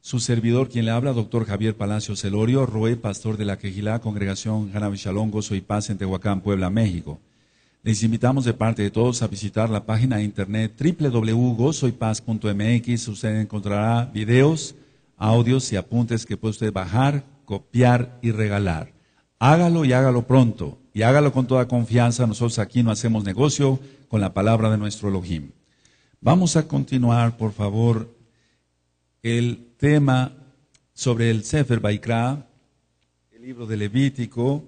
Su servidor, quien le habla, doctor Javier Palacios Celorio, Roe, pastor de la Quejilá, congregación Jana Soy Gozo Paz en Tehuacán, Puebla, México. Les invitamos de parte de todos a visitar la página de internet www.gozoypaz.mx. Usted encontrará videos, audios y apuntes que puede usted bajar, copiar y regalar. Hágalo y hágalo pronto. Y hágalo con toda confianza. Nosotros aquí no hacemos negocio con la palabra de nuestro Elohim. Vamos a continuar, por favor, el tema sobre el Sefer Baikra, el libro de Levítico.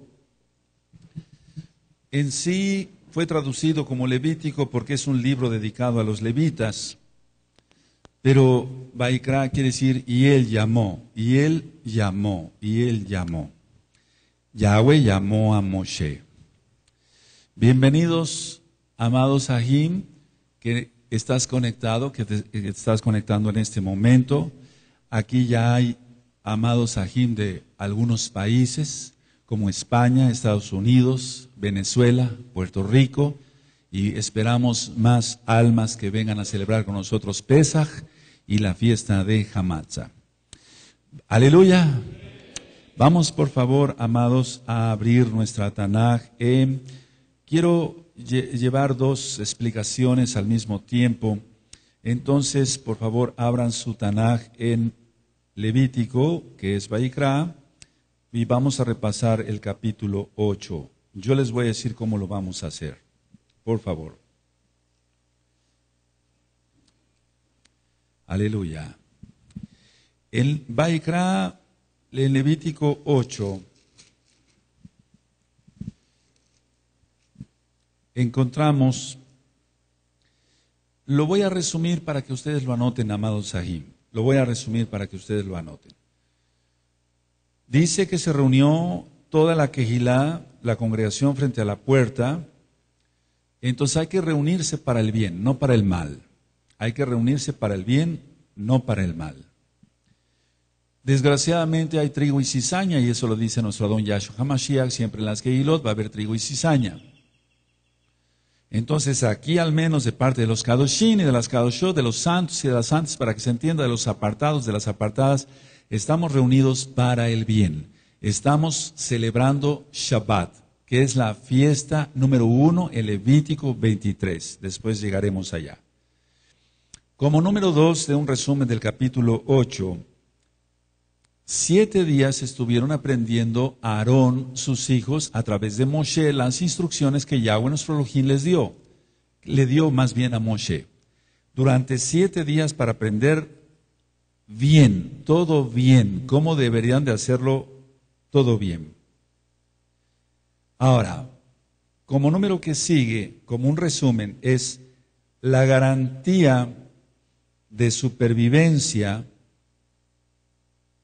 En sí fue traducido como Levítico porque es un libro dedicado a los levitas. Pero Baikra quiere decir, y él llamó, y él llamó, y él llamó. Yahweh llamó a Moshe. Bienvenidos, amados Sahim que estás conectado, que, te, estás conectando en este momento. Aquí ya hay amados Sahim de algunos países, como España, Estados Unidos, Venezuela, Puerto Rico, y esperamos más almas que vengan a celebrar con nosotros Pesaj y la fiesta de Hamatza. Aleluya. Vamos por favor, amados, a abrir nuestra Tanaj. quiero llevar dos explicaciones al mismo tiempo. Entonces, por favor, abran su Tanaj en Levítico, que es Baikra, y vamos a repasar el capítulo 8. Yo les voy a decir cómo lo vamos a hacer. Por favor. Aleluya. El Baikra en Levítico 8 encontramos, lo voy a resumir para que ustedes lo anoten, amados Sahim, lo voy a resumir para que ustedes lo anoten. Dice que se reunió toda la quejilá, la congregación frente a la puerta, entonces hay que reunirse para el bien, no para el mal. Hay que reunirse para el bien, no para el mal. Desgraciadamente hay trigo y cizaña, y eso lo dice nuestro don Yahshua Hamashiach, siempre en las ilot va a haber trigo y cizaña. Entonces aquí al menos de parte de los Kadoshin y de las Kadoshot, de los santos y de las santas, para que se entienda, de los apartados, de las apartadas, estamos reunidos para el bien. Estamos celebrando Shabbat, que es la fiesta número uno, el Levítico 23. Después llegaremos allá. Como número dos de un resumen del capítulo ocho Siete días estuvieron aprendiendo a Aarón, sus hijos, a través de Moshe, las instrucciones que Yahweh nuestro Elohim les dio. Le dio más bien a Moshe. Durante siete días para aprender bien, todo bien, cómo deberían de hacerlo todo bien. Ahora, como número que sigue, como un resumen, es la garantía de supervivencia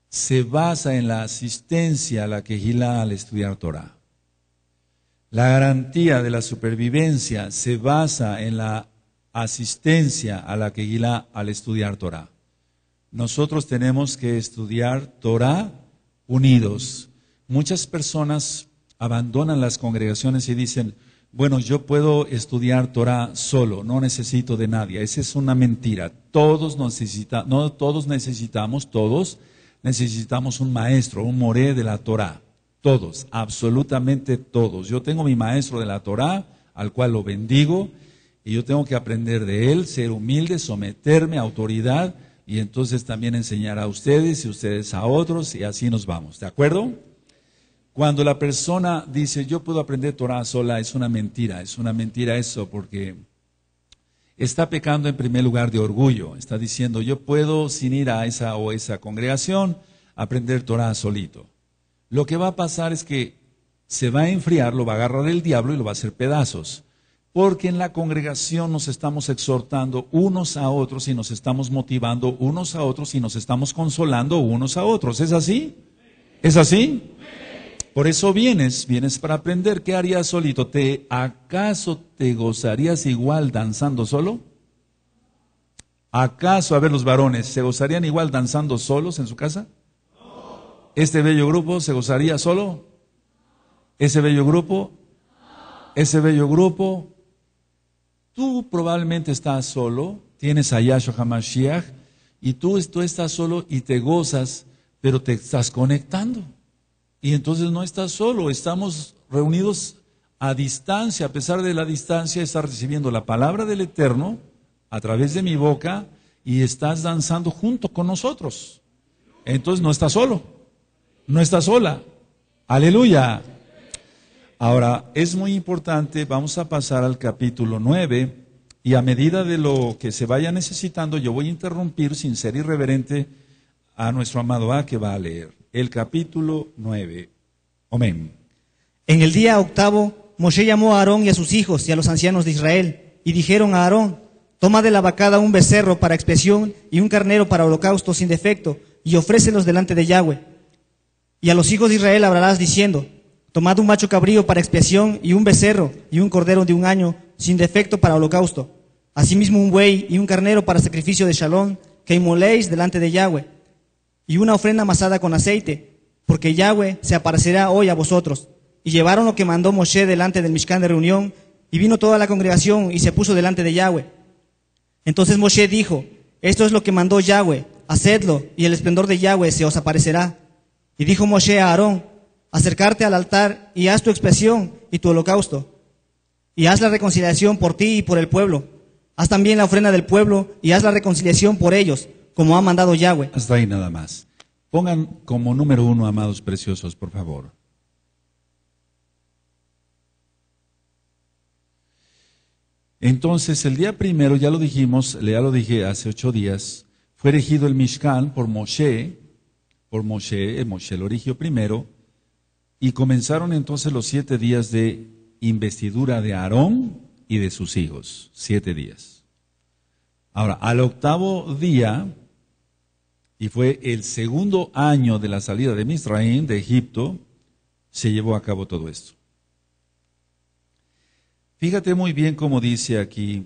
se basa en la asistencia a la Gila al estudiar Torah. La garantía de la supervivencia se basa en la asistencia a la Gila al estudiar Torah. Nosotros tenemos que estudiar Torah unidos. Muchas personas abandonan las congregaciones y dicen, bueno, yo puedo estudiar Torah solo, no necesito de nadie. Esa es una mentira. Todos, necesita, no, todos necesitamos, todos necesitamos un maestro, un moré de la Torah. Todos, absolutamente todos. Yo tengo mi maestro de la Torah, al cual lo bendigo, y yo tengo que aprender de él, ser humilde, someterme a autoridad, y entonces también enseñar a ustedes y ustedes a otros, y así nos vamos. ¿De acuerdo? Cuando la persona dice, yo puedo aprender Torah sola, es una mentira, es una mentira eso, porque está pecando en primer lugar de orgullo. Está diciendo, yo puedo sin ir a esa o esa congregación aprender Torah solito. Lo que va a pasar es que se va a enfriar, lo va a agarrar el diablo y lo va a hacer pedazos. Porque en la congregación nos estamos exhortando unos a otros y nos estamos motivando unos a otros y nos estamos consolando unos a otros. ¿Es así? ¿Es así? Por eso vienes, vienes para aprender. ¿Qué harías solito? ¿Te acaso te gozarías igual danzando solo? ¿Acaso, a ver los varones, se gozarían igual danzando solos en su casa? ¿Este bello grupo se gozaría solo? ¿Ese bello grupo? ¿Ese bello grupo? Tú probablemente estás solo, tienes a Yahshua HaMashiach, y tú, tú estás solo y te gozas, pero te estás conectando. Y entonces no estás solo, estamos reunidos a distancia, a pesar de la distancia, estás recibiendo la palabra del Eterno a través de mi boca y estás danzando junto con nosotros. Entonces no estás solo, no estás sola. Aleluya. Ahora, es muy importante, vamos a pasar al capítulo 9 y a medida de lo que se vaya necesitando, yo voy a interrumpir sin ser irreverente a nuestro amado A que va a leer el capítulo 9. Amén. En el día octavo, Moshe llamó a Aarón y a sus hijos y a los ancianos de Israel, y dijeron a Aarón, toma de la vacada un becerro para expiación y un carnero para holocausto sin defecto, y ofrécelos delante de Yahweh. Y a los hijos de Israel hablarás diciendo, tomad un macho cabrío para expiación y un becerro y un cordero de un año sin defecto para holocausto, asimismo un buey y un carnero para sacrificio de Shalom, que inmoléis delante de Yahweh y una ofrenda amasada con aceite, porque Yahweh se aparecerá hoy a vosotros. Y llevaron lo que mandó Moshe delante del Mishkan de reunión, y vino toda la congregación y se puso delante de Yahweh. Entonces Moshe dijo, esto es lo que mandó Yahweh, hacedlo, y el esplendor de Yahweh se os aparecerá. Y dijo Moshe a Aarón, acercarte al altar y haz tu expresión y tu holocausto, y haz la reconciliación por ti y por el pueblo. Haz también la ofrenda del pueblo y haz la reconciliación por ellos, como ha mandado Yahweh. Hasta ahí nada más. Pongan como número uno, amados preciosos, por favor. Entonces, el día primero, ya lo dijimos, ya lo dije hace ocho días, fue erigido el Mishkan por Moshe, por Moshe, eh, Moshe lo erigió primero, y comenzaron entonces los siete días de investidura de Aarón y de sus hijos, siete días. Ahora, al octavo día, y fue el segundo año de la salida de Misraim de Egipto, se llevó a cabo todo esto. Fíjate muy bien cómo dice aquí,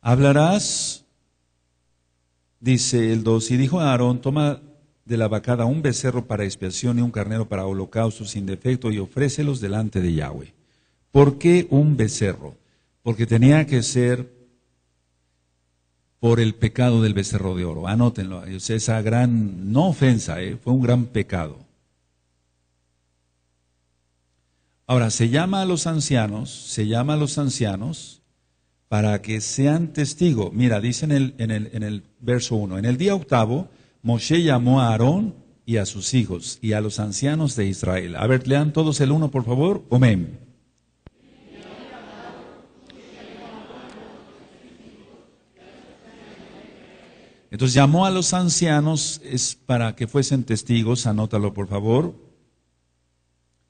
hablarás, dice el 2, y dijo a Aarón, toma de la vacada un becerro para expiación y un carnero para holocausto sin defecto y ofrécelos delante de Yahweh. ¿Por qué un becerro? Porque tenía que ser por el pecado del becerro de oro. Anótenlo, esa gran, no ofensa, eh, fue un gran pecado. Ahora, se llama a los ancianos, se llama a los ancianos para que sean testigos. Mira, dice en el, en el, en el verso 1, en el día octavo, Moshe llamó a Aarón y a sus hijos y a los ancianos de Israel. A ver, lean todos el uno por favor. Entonces llamó a los ancianos, es para que fuesen testigos, anótalo por favor.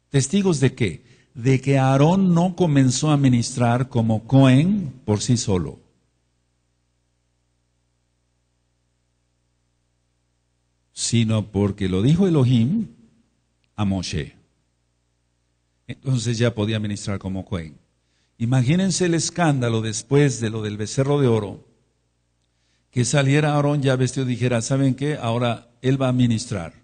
¿Testigos de qué? De que Aarón no comenzó a ministrar como Cohen por sí solo. sino porque lo dijo Elohim a Moshe. Entonces ya podía ministrar como Cohen. Imagínense el escándalo después de lo del becerro de oro que saliera Aarón ya vestido y dijera, ¿saben qué? Ahora él va a ministrar.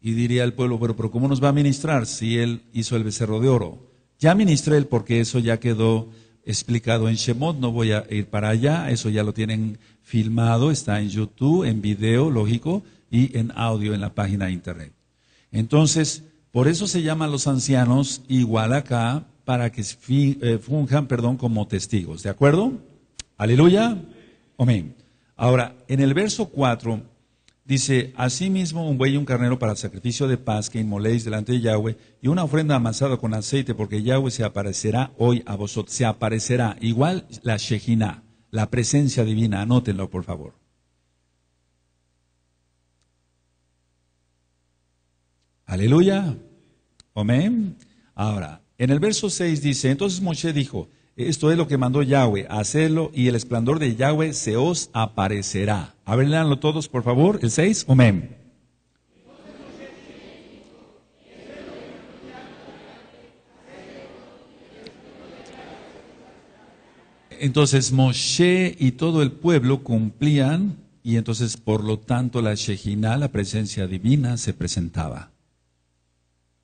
Y diría el pueblo, pero, pero ¿cómo nos va a ministrar si él hizo el becerro de oro? Ya ministré él porque eso ya quedó explicado en Shemot, no voy a ir para allá, eso ya lo tienen filmado, está en YouTube, en video, lógico, y en audio en la página de internet. Entonces, por eso se llaman los ancianos igual acá, para que eh, funjan, perdón, como testigos, ¿de acuerdo? Aleluya, amén. Ahora, en el verso 4 dice, asimismo un buey y un carnero para el sacrificio de paz que inmoléis delante de Yahweh y una ofrenda amasada con aceite porque Yahweh se aparecerá hoy a vosotros, se aparecerá igual la Shejina, la presencia divina, anótenlo por favor. Aleluya. Amén. Ahora, en el verso 6 dice, entonces Moshe dijo, esto es lo que mandó Yahweh, hacedlo y el esplendor de Yahweh se os aparecerá. A ver, leanlo todos, por favor, el 6, amén. Entonces Moshe y todo el pueblo cumplían y entonces por lo tanto la Shejina, la presencia divina, se presentaba.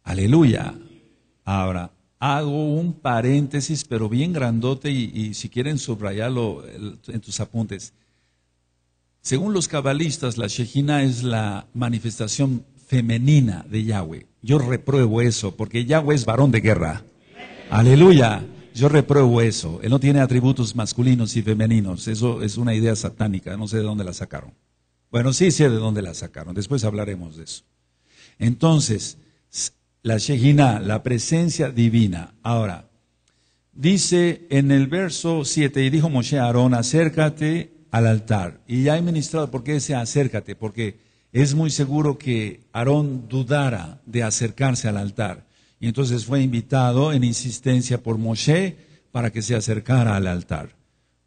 Aleluya. Ahora, hago un paréntesis, pero bien grandote, y, si quieren subrayarlo en tus apuntes. Según los cabalistas, la Shejina es la manifestación femenina de Yahweh. Yo repruebo eso, porque Yahweh es varón de guerra. Aleluya. Yo repruebo eso. Él no tiene atributos masculinos y femeninos. Eso es una idea satánica. No sé de dónde la sacaron. Bueno, sí sé de dónde la sacaron. Después hablaremos de eso. Entonces, la Sheginah, la presencia divina. Ahora, dice en el verso 7, y dijo Moshe a Aarón, acércate al altar. Y ya he ministrado, ¿por qué dice acércate? Porque es muy seguro que Aarón dudara de acercarse al altar. Y entonces fue invitado en insistencia por Moshe para que se acercara al altar.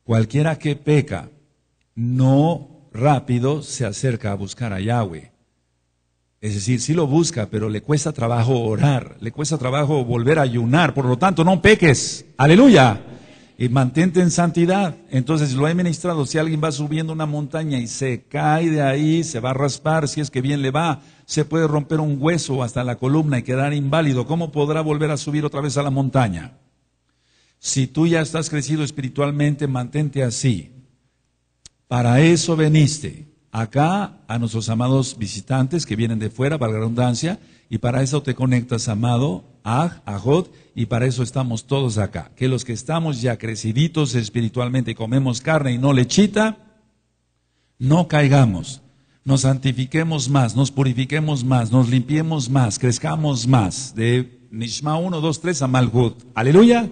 Cualquiera que peca, no rápido se acerca a buscar a Yahweh. Es decir, si lo busca, pero le cuesta trabajo orar, le cuesta trabajo volver a ayunar. Por lo tanto, no peques. Aleluya. Y mantente en santidad. Entonces lo he ministrado. Si alguien va subiendo una montaña y se cae de ahí, se va a raspar, si es que bien le va, se puede romper un hueso hasta la columna y quedar inválido. ¿Cómo podrá volver a subir otra vez a la montaña? Si tú ya estás crecido espiritualmente, mantente así. Para eso veniste acá a nuestros amados visitantes que vienen de fuera, para la redundancia, y para eso te conectas, amado, a Ajot, y para eso estamos todos acá. Que los que estamos ya creciditos espiritualmente y comemos carne y no lechita, no caigamos, nos santifiquemos más, nos purifiquemos más, nos limpiemos más, crezcamos más. De Nishma 1, 2, 3 a Malhut. Aleluya.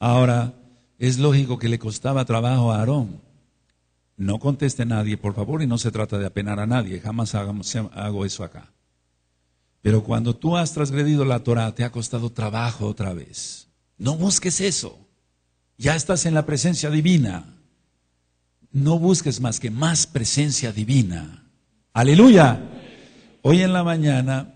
Ahora, es lógico que le costaba trabajo a Aarón. No conteste nadie, por favor, y no se trata de apenar a nadie, jamás hago eso acá. Pero cuando tú has transgredido la Torah, te ha costado trabajo otra vez. No busques eso. Ya estás en la presencia divina. No busques más que más presencia divina. Aleluya. Hoy en la mañana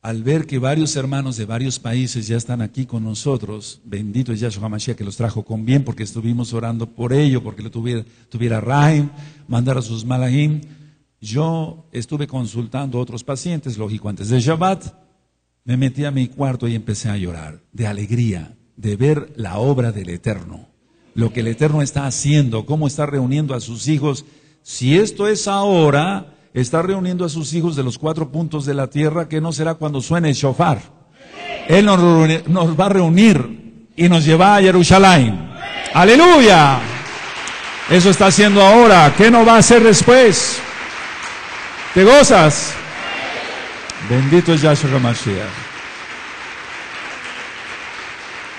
al ver que varios hermanos de varios países ya están aquí con nosotros, bendito es Yahshua Mashiach que los trajo con bien, porque estuvimos orando por ello, porque lo tuviera, tuviera Rahim, mandar a sus Malahim. Yo estuve consultando a otros pacientes, lógico, antes de Shabbat, me metí a mi cuarto y empecé a llorar, de alegría, de ver la obra del Eterno, lo que el Eterno está haciendo, cómo está reuniendo a sus hijos. Si esto es ahora, está reuniendo a sus hijos de los cuatro puntos de la tierra, que no será cuando suene el shofar. Él nos, va a reunir y nos lleva a Jerusalén. Aleluya. Eso está haciendo ahora. ¿Qué no va a hacer después? ¿Te gozas? Bendito es Yahshua Mashiach.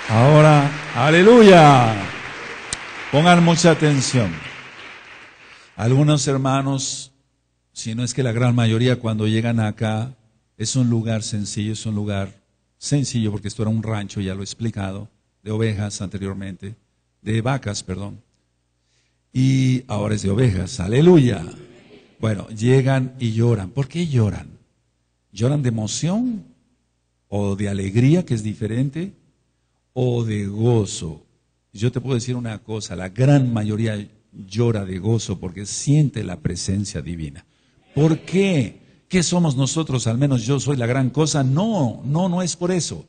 Ahora, aleluya. Pongan mucha atención. Algunos hermanos no es que la gran mayoría cuando llegan acá es un lugar sencillo, es un lugar sencillo, porque esto era un rancho, ya lo he explicado, de ovejas anteriormente, de vacas, perdón. Y ahora es de ovejas, aleluya. Bueno, llegan y lloran. ¿Por qué lloran? ¿Lloran de emoción? ¿O de alegría, que es diferente? ¿O de gozo? Yo te puedo decir una cosa, la gran mayoría llora de gozo porque siente la presencia divina. ¿Por qué? ¿Qué somos nosotros? Al menos yo soy la gran cosa. No, no, no es por eso.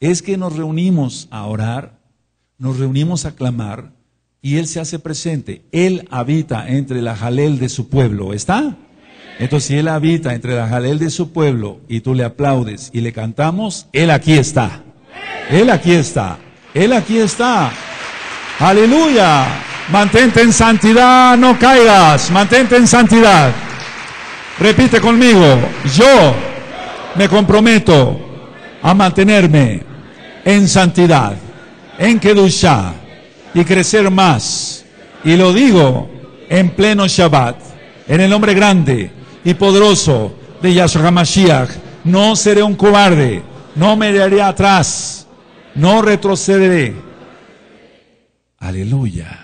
Es que nos reunimos a orar, nos reunimos a clamar y Él se hace presente. Él habita entre la jalel de su pueblo. ¿Está? Entonces, si Él habita entre la jalel de su pueblo y tú le aplaudes y le cantamos, Él aquí está. Él aquí está. Él aquí está. Aleluya. Mantente en santidad, no caigas. Mantente en santidad. Repite conmigo, yo me comprometo a mantenerme en santidad, en Kedushah y crecer más. Y lo digo en pleno Shabbat, en el nombre grande y poderoso de Yahshua Mashiach. No seré un cobarde, no me daré atrás, no retrocederé. Aleluya.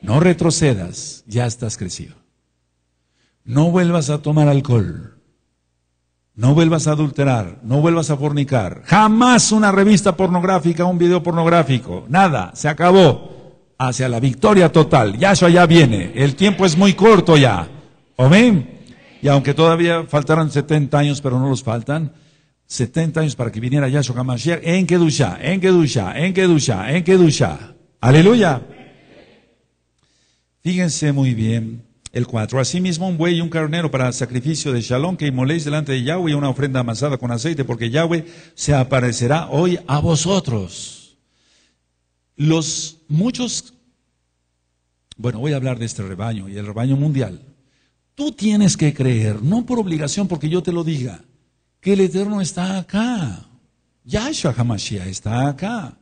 No retrocedas, ya estás crecido no vuelvas a tomar alcohol, no vuelvas a adulterar, no vuelvas a fornicar, jamás una revista pornográfica, un video pornográfico, nada, se acabó. Hacia la victoria total, ya ya viene, el tiempo es muy corto ya, amén. Y aunque todavía faltaran 70 años, pero no los faltan, 70 años para que viniera Yahshua HaMashiach en Kedusha, en Kedusha, en Kedusha, en Kedusha. Aleluya. Fíjense muy bien el 4. Asimismo, un buey y un carnero para sacrificio de shalom que inmoléis delante de Yahweh y una ofrenda amasada con aceite, porque Yahweh se aparecerá hoy a vosotros. Los muchos, bueno, voy a hablar de este rebaño y el rebaño mundial. Tú tienes que creer, no por obligación, porque yo te lo diga, que el Eterno está acá. Yahshua Hamashiach está acá.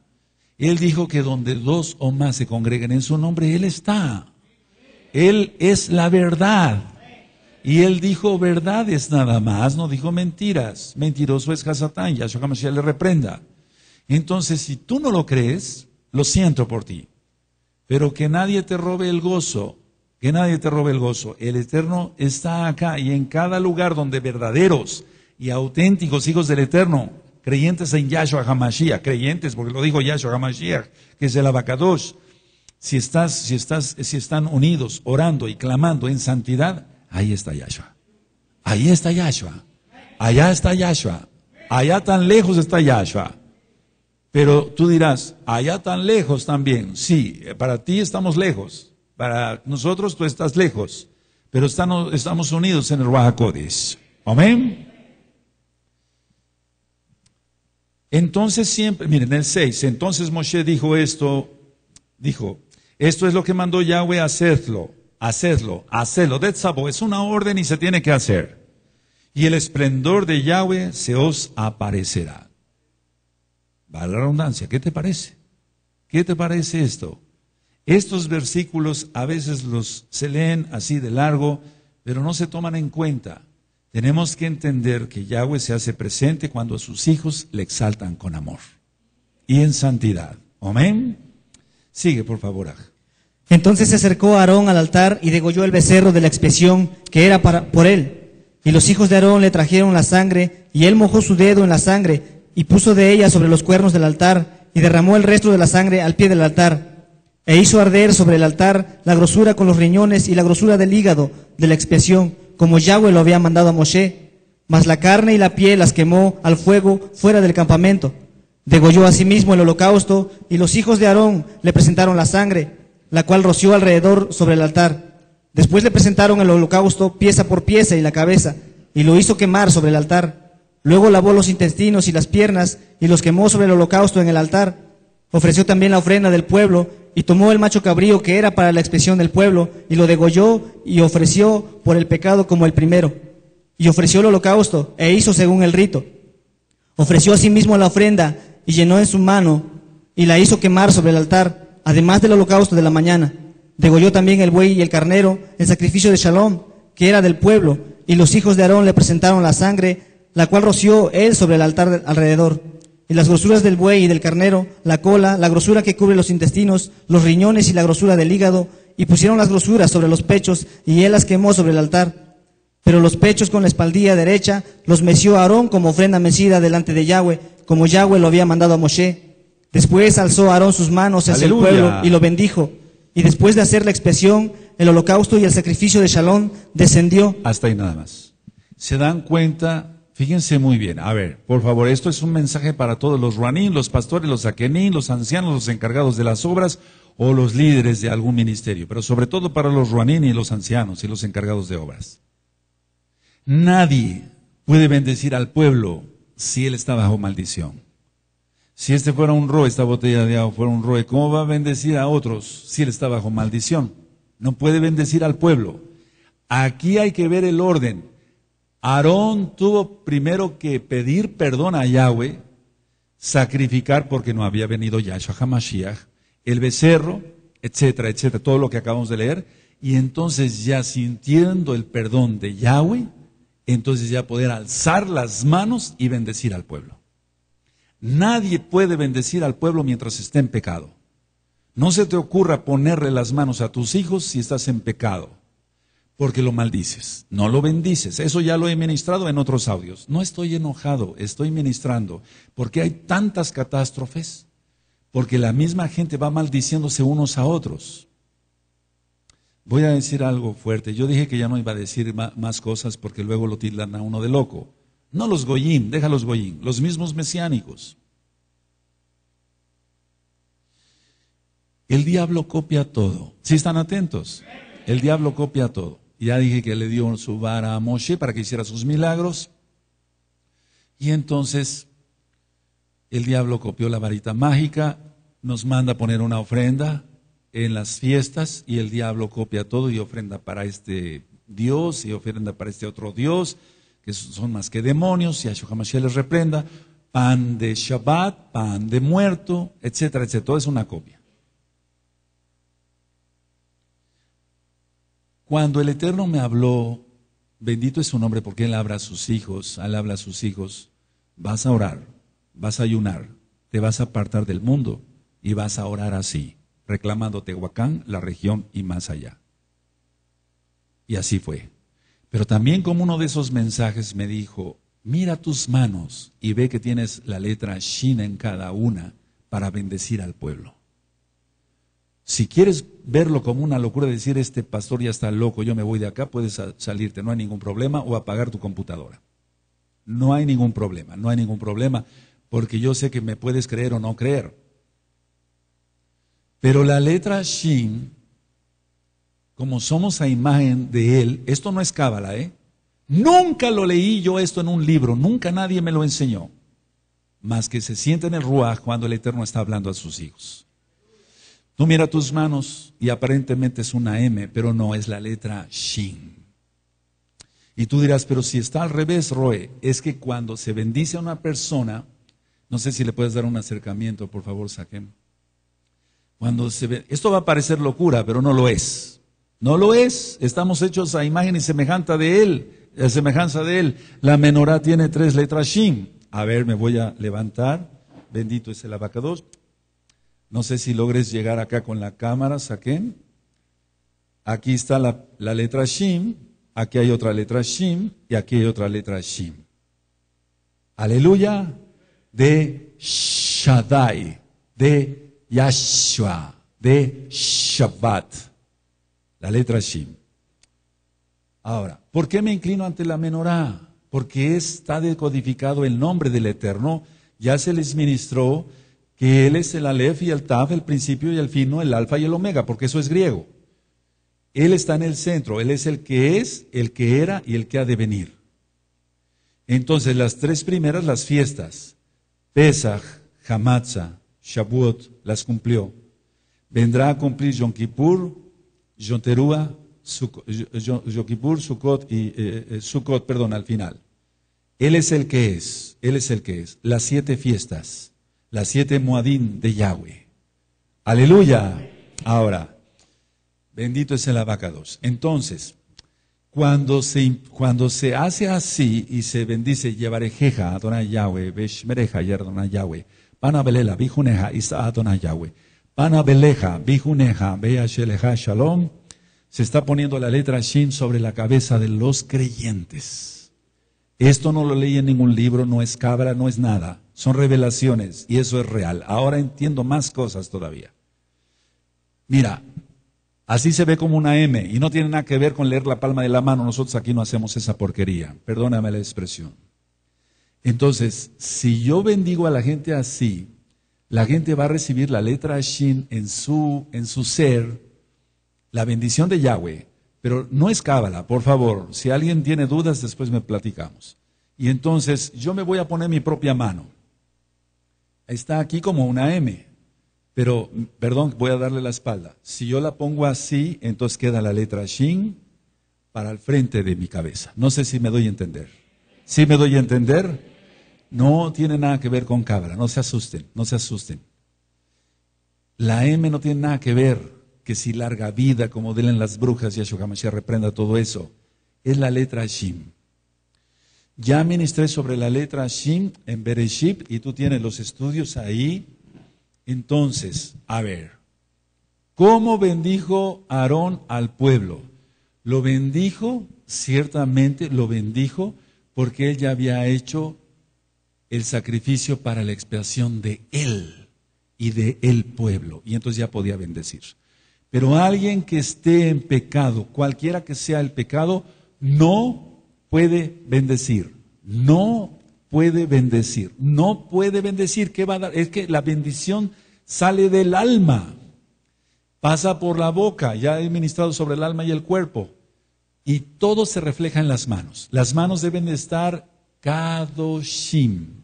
Él dijo que donde dos o más se congreguen en su nombre, Él está. Él es la verdad. Y él dijo verdades nada más, no dijo mentiras. Mentiroso es Hasatán, Yahshua Hamashiach le reprenda. Entonces, si tú no lo crees, lo siento por ti. Pero que nadie te robe el gozo, que nadie te robe el gozo. El Eterno está acá y en cada lugar donde verdaderos y auténticos hijos del Eterno, creyentes en Yahshua Hamashiach, creyentes, porque lo dijo Yahshua Hamashiach, que es el Abacadosh, si, estás, si, estás, si están unidos, orando y clamando en santidad, ahí está Yahshua. Ahí está Yahshua. Allá está Yahshua. Allá tan lejos está Yahshua. Pero tú dirás, allá tan lejos también. Sí, para ti estamos lejos. Para nosotros tú estás lejos. Pero estamos, estamos unidos en el Rahakodis. Amén. Entonces siempre, miren el 6, entonces Moshe dijo esto, dijo, esto es lo que mandó Yahweh, hacedlo, hacedlo, hacedlo. Detzabo es una orden y se tiene que hacer. Y el esplendor de Yahweh se os aparecerá. Va la redundancia, ¿qué te parece? ¿Qué te parece esto? Estos versículos a veces los se leen así de largo, pero no se toman en cuenta. Tenemos que entender que Yahweh se hace presente cuando a sus hijos le exaltan con amor y en santidad. Amén. Sigue, por favor, Entonces se acercó Aarón al altar y degolló el becerro de la expiación que era para, por él. Y los hijos de Aarón le trajeron la sangre, y él mojó su dedo en la sangre, y puso de ella sobre los cuernos del altar, y derramó el resto de la sangre al pie del altar. E hizo arder sobre el altar la grosura con los riñones y la grosura del hígado de la expiación, como Yahweh lo había mandado a Moshe. Mas la carne y la piel las quemó al fuego fuera del campamento. Degolló asimismo sí el holocausto y los hijos de Aarón le presentaron la sangre, la cual roció alrededor sobre el altar. Después le presentaron el holocausto pieza por pieza y la cabeza, y lo hizo quemar sobre el altar. Luego lavó los intestinos y las piernas y los quemó sobre el holocausto en el altar. Ofreció también la ofrenda del pueblo y tomó el macho cabrío que era para la expresión del pueblo y lo degolló y ofreció por el pecado como el primero. Y ofreció el holocausto e hizo según el rito. Ofreció asimismo sí la ofrenda y llenó en su mano y la hizo quemar sobre el altar, además del holocausto de la mañana. Degolló también el buey y el carnero, el sacrificio de Shalom, que era del pueblo, y los hijos de Aarón le presentaron la sangre, la cual roció él sobre el altar alrededor. Y las grosuras del buey y del carnero, la cola, la grosura que cubre los intestinos, los riñones y la grosura del hígado, y pusieron las grosuras sobre los pechos, y él las quemó sobre el altar. Pero los pechos con la espaldilla derecha los meció Aarón como ofrenda mecida delante de Yahweh, como Yahweh lo había mandado a Moshe. Después alzó Aarón sus manos hacia el pueblo y lo bendijo. Y después de hacer la expresión, el holocausto y el sacrificio de Shalom descendió. Hasta ahí nada más. Se dan cuenta, fíjense muy bien. A ver, por favor, esto es un mensaje para todos los ruanín, los pastores, los akenín, los ancianos, los encargados de las obras o los líderes de algún ministerio, pero sobre todo para los ruanín y los ancianos y los encargados de obras. Nadie puede bendecir al pueblo si él está bajo maldición. Si este fuera un roe, esta botella de agua fuera un roe, ¿cómo va a bendecir a otros si él está bajo maldición? No puede bendecir al pueblo. Aquí hay que ver el orden. Aarón tuvo primero que pedir perdón a Yahweh, sacrificar porque no había venido Yahshua Hamashiach, el becerro, etcétera, etcétera, todo lo que acabamos de leer. Y entonces ya sintiendo el perdón de Yahweh, entonces ya poder alzar las manos y bendecir al pueblo. Nadie puede bendecir al pueblo mientras esté en pecado. No se te ocurra ponerle las manos a tus hijos si estás en pecado, porque lo maldices, no lo bendices. Eso ya lo he ministrado en otros audios. No estoy enojado, estoy ministrando, porque hay tantas catástrofes, porque la misma gente va maldiciéndose unos a otros. Voy a decir algo fuerte. Yo dije que ya no iba a decir más cosas porque luego lo titlan a uno de loco. No los Goyim, déjalos los Goyim, los mismos mesiánicos. El diablo copia todo. Si ¿Sí están atentos, el diablo copia todo. Ya dije que le dio su vara a Moshe para que hiciera sus milagros. Y entonces el diablo copió la varita mágica, nos manda a poner una ofrenda, en las fiestas y el diablo copia todo y ofrenda para este Dios y ofrenda para este otro Dios, que son más que demonios, y a Hamashiach les reprenda, pan de Shabbat, pan de muerto, etcétera, etcétera. Todo es una copia. Cuando el Eterno me habló, bendito es su nombre porque Él habla a sus hijos, Él habla a sus hijos, vas a orar, vas a ayunar, te vas a apartar del mundo y vas a orar así reclamando Tehuacán, la región y más allá. Y así fue. Pero también como uno de esos mensajes me dijo, mira tus manos y ve que tienes la letra Shin en cada una para bendecir al pueblo. Si quieres verlo como una locura, decir este pastor ya está loco, yo me voy de acá, puedes salirte, no hay ningún problema, o apagar tu computadora. No hay ningún problema, no hay ningún problema, porque yo sé que me puedes creer o no creer, pero la letra Shin, como somos a imagen de Él, esto no es cábala, ¿eh? Nunca lo leí yo esto en un libro, nunca nadie me lo enseñó. Más que se siente en el Ruach cuando el Eterno está hablando a sus hijos. Tú mira tus manos y aparentemente es una M, pero no, es la letra Shin. Y tú dirás, pero si está al revés, Roe, es que cuando se bendice a una persona, no sé si le puedes dar un acercamiento, por favor, saquemos cuando se ve, esto va a parecer locura, pero no lo es. No lo es. Estamos hechos a imagen y semejanza de él, a semejanza de él. La menorá tiene tres letras shin. A ver, me voy a levantar. Bendito es el abacados. No sé si logres llegar acá con la cámara, saquen. Aquí está la, letra shin, aquí hay otra letra shin y aquí hay otra letra shin. Aleluya de Shaddai, de Yahshua, de Shabbat, la letra Shim. Ahora, ¿por qué me inclino ante la menorá? Porque está decodificado el nombre del Eterno, ya se les ministró que Él es el Aleph y el Taf, el principio y el fino, el Alfa y el Omega, porque eso es griego. Él está en el centro, Él es el que es, el que era y el que ha de venir. Entonces, las tres primeras, las fiestas, Pesach, Hamatza, Shavuot, las cumplió. Vendrá a cumplir Yom Kippur, Yom Teruah, Yom Kippur, Sukkot y eh, eh, Sukkot, perdón, al final. Él es el que es, Él es el que es. Las siete fiestas, las siete moadín de Yahweh. Aleluya. Ahora, bendito es el abacados. Entonces, cuando se, cuando se hace así y se bendice, llevaré jeja, dona Yahweh, Beshmereja, Yahweh, bijuneja, Yahweh. bijuneja, shalom. Se está poniendo la letra Shin sobre la cabeza de los creyentes. Esto no lo leí en ningún libro, no es cabra, no es nada. Son revelaciones y eso es real. Ahora entiendo más cosas todavía. Mira, así se ve como una M y no tiene nada que ver con leer la palma de la mano. Nosotros aquí no hacemos esa porquería. Perdóname la expresión. Entonces, si yo bendigo a la gente así, la gente va a recibir la letra Shin en su, en su ser, la bendición de Yahweh. Pero no es cábala, por favor. Si alguien tiene dudas, después me platicamos. Y entonces yo me voy a poner mi propia mano. Está aquí como una M. Pero, perdón, voy a darle la espalda. Si yo la pongo así, entonces queda la letra Shin para el frente de mi cabeza. No sé si me doy a entender. ¿Sí me doy a entender? No tiene nada que ver con cabra, no se asusten, no se asusten. La M no tiene nada que ver que si larga vida, como delen las brujas, y Hamashiach reprenda todo eso. Es la letra Shim. Ya ministré sobre la letra Shim en Bereshit y tú tienes los estudios ahí. Entonces, a ver, ¿cómo bendijo Aarón al pueblo? Lo bendijo, ciertamente lo bendijo, porque él ya había hecho el sacrificio para la expiación de él y de el pueblo. Y entonces ya podía bendecir. Pero alguien que esté en pecado, cualquiera que sea el pecado, no puede bendecir. No puede bendecir. No puede bendecir. ¿Qué va a dar? Es que la bendición sale del alma, pasa por la boca. Ya he ministrado sobre el alma y el cuerpo. Y todo se refleja en las manos. Las manos deben estar shim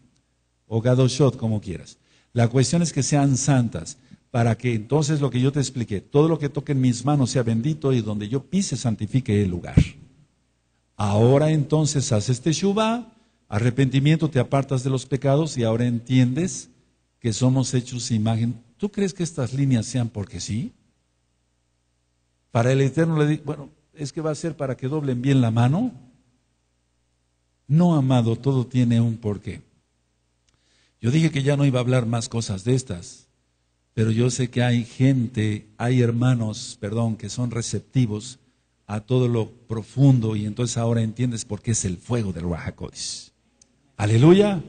o Kadoshot, como quieras. La cuestión es que sean santas, para que entonces lo que yo te explique todo lo que toque en mis manos sea bendito y donde yo pise santifique el lugar. Ahora entonces haces Shuba, arrepentimiento, te apartas de los pecados y ahora entiendes que somos hechos imagen. ¿Tú crees que estas líneas sean porque sí? Para el Eterno le digo, bueno, es que va a ser para que doblen bien la mano. No, amado, todo tiene un porqué. Yo dije que ya no iba a hablar más cosas de estas, pero yo sé que hay gente, hay hermanos, perdón, que son receptivos a todo lo profundo y entonces ahora entiendes por qué es el fuego del Rajacodis. Aleluya.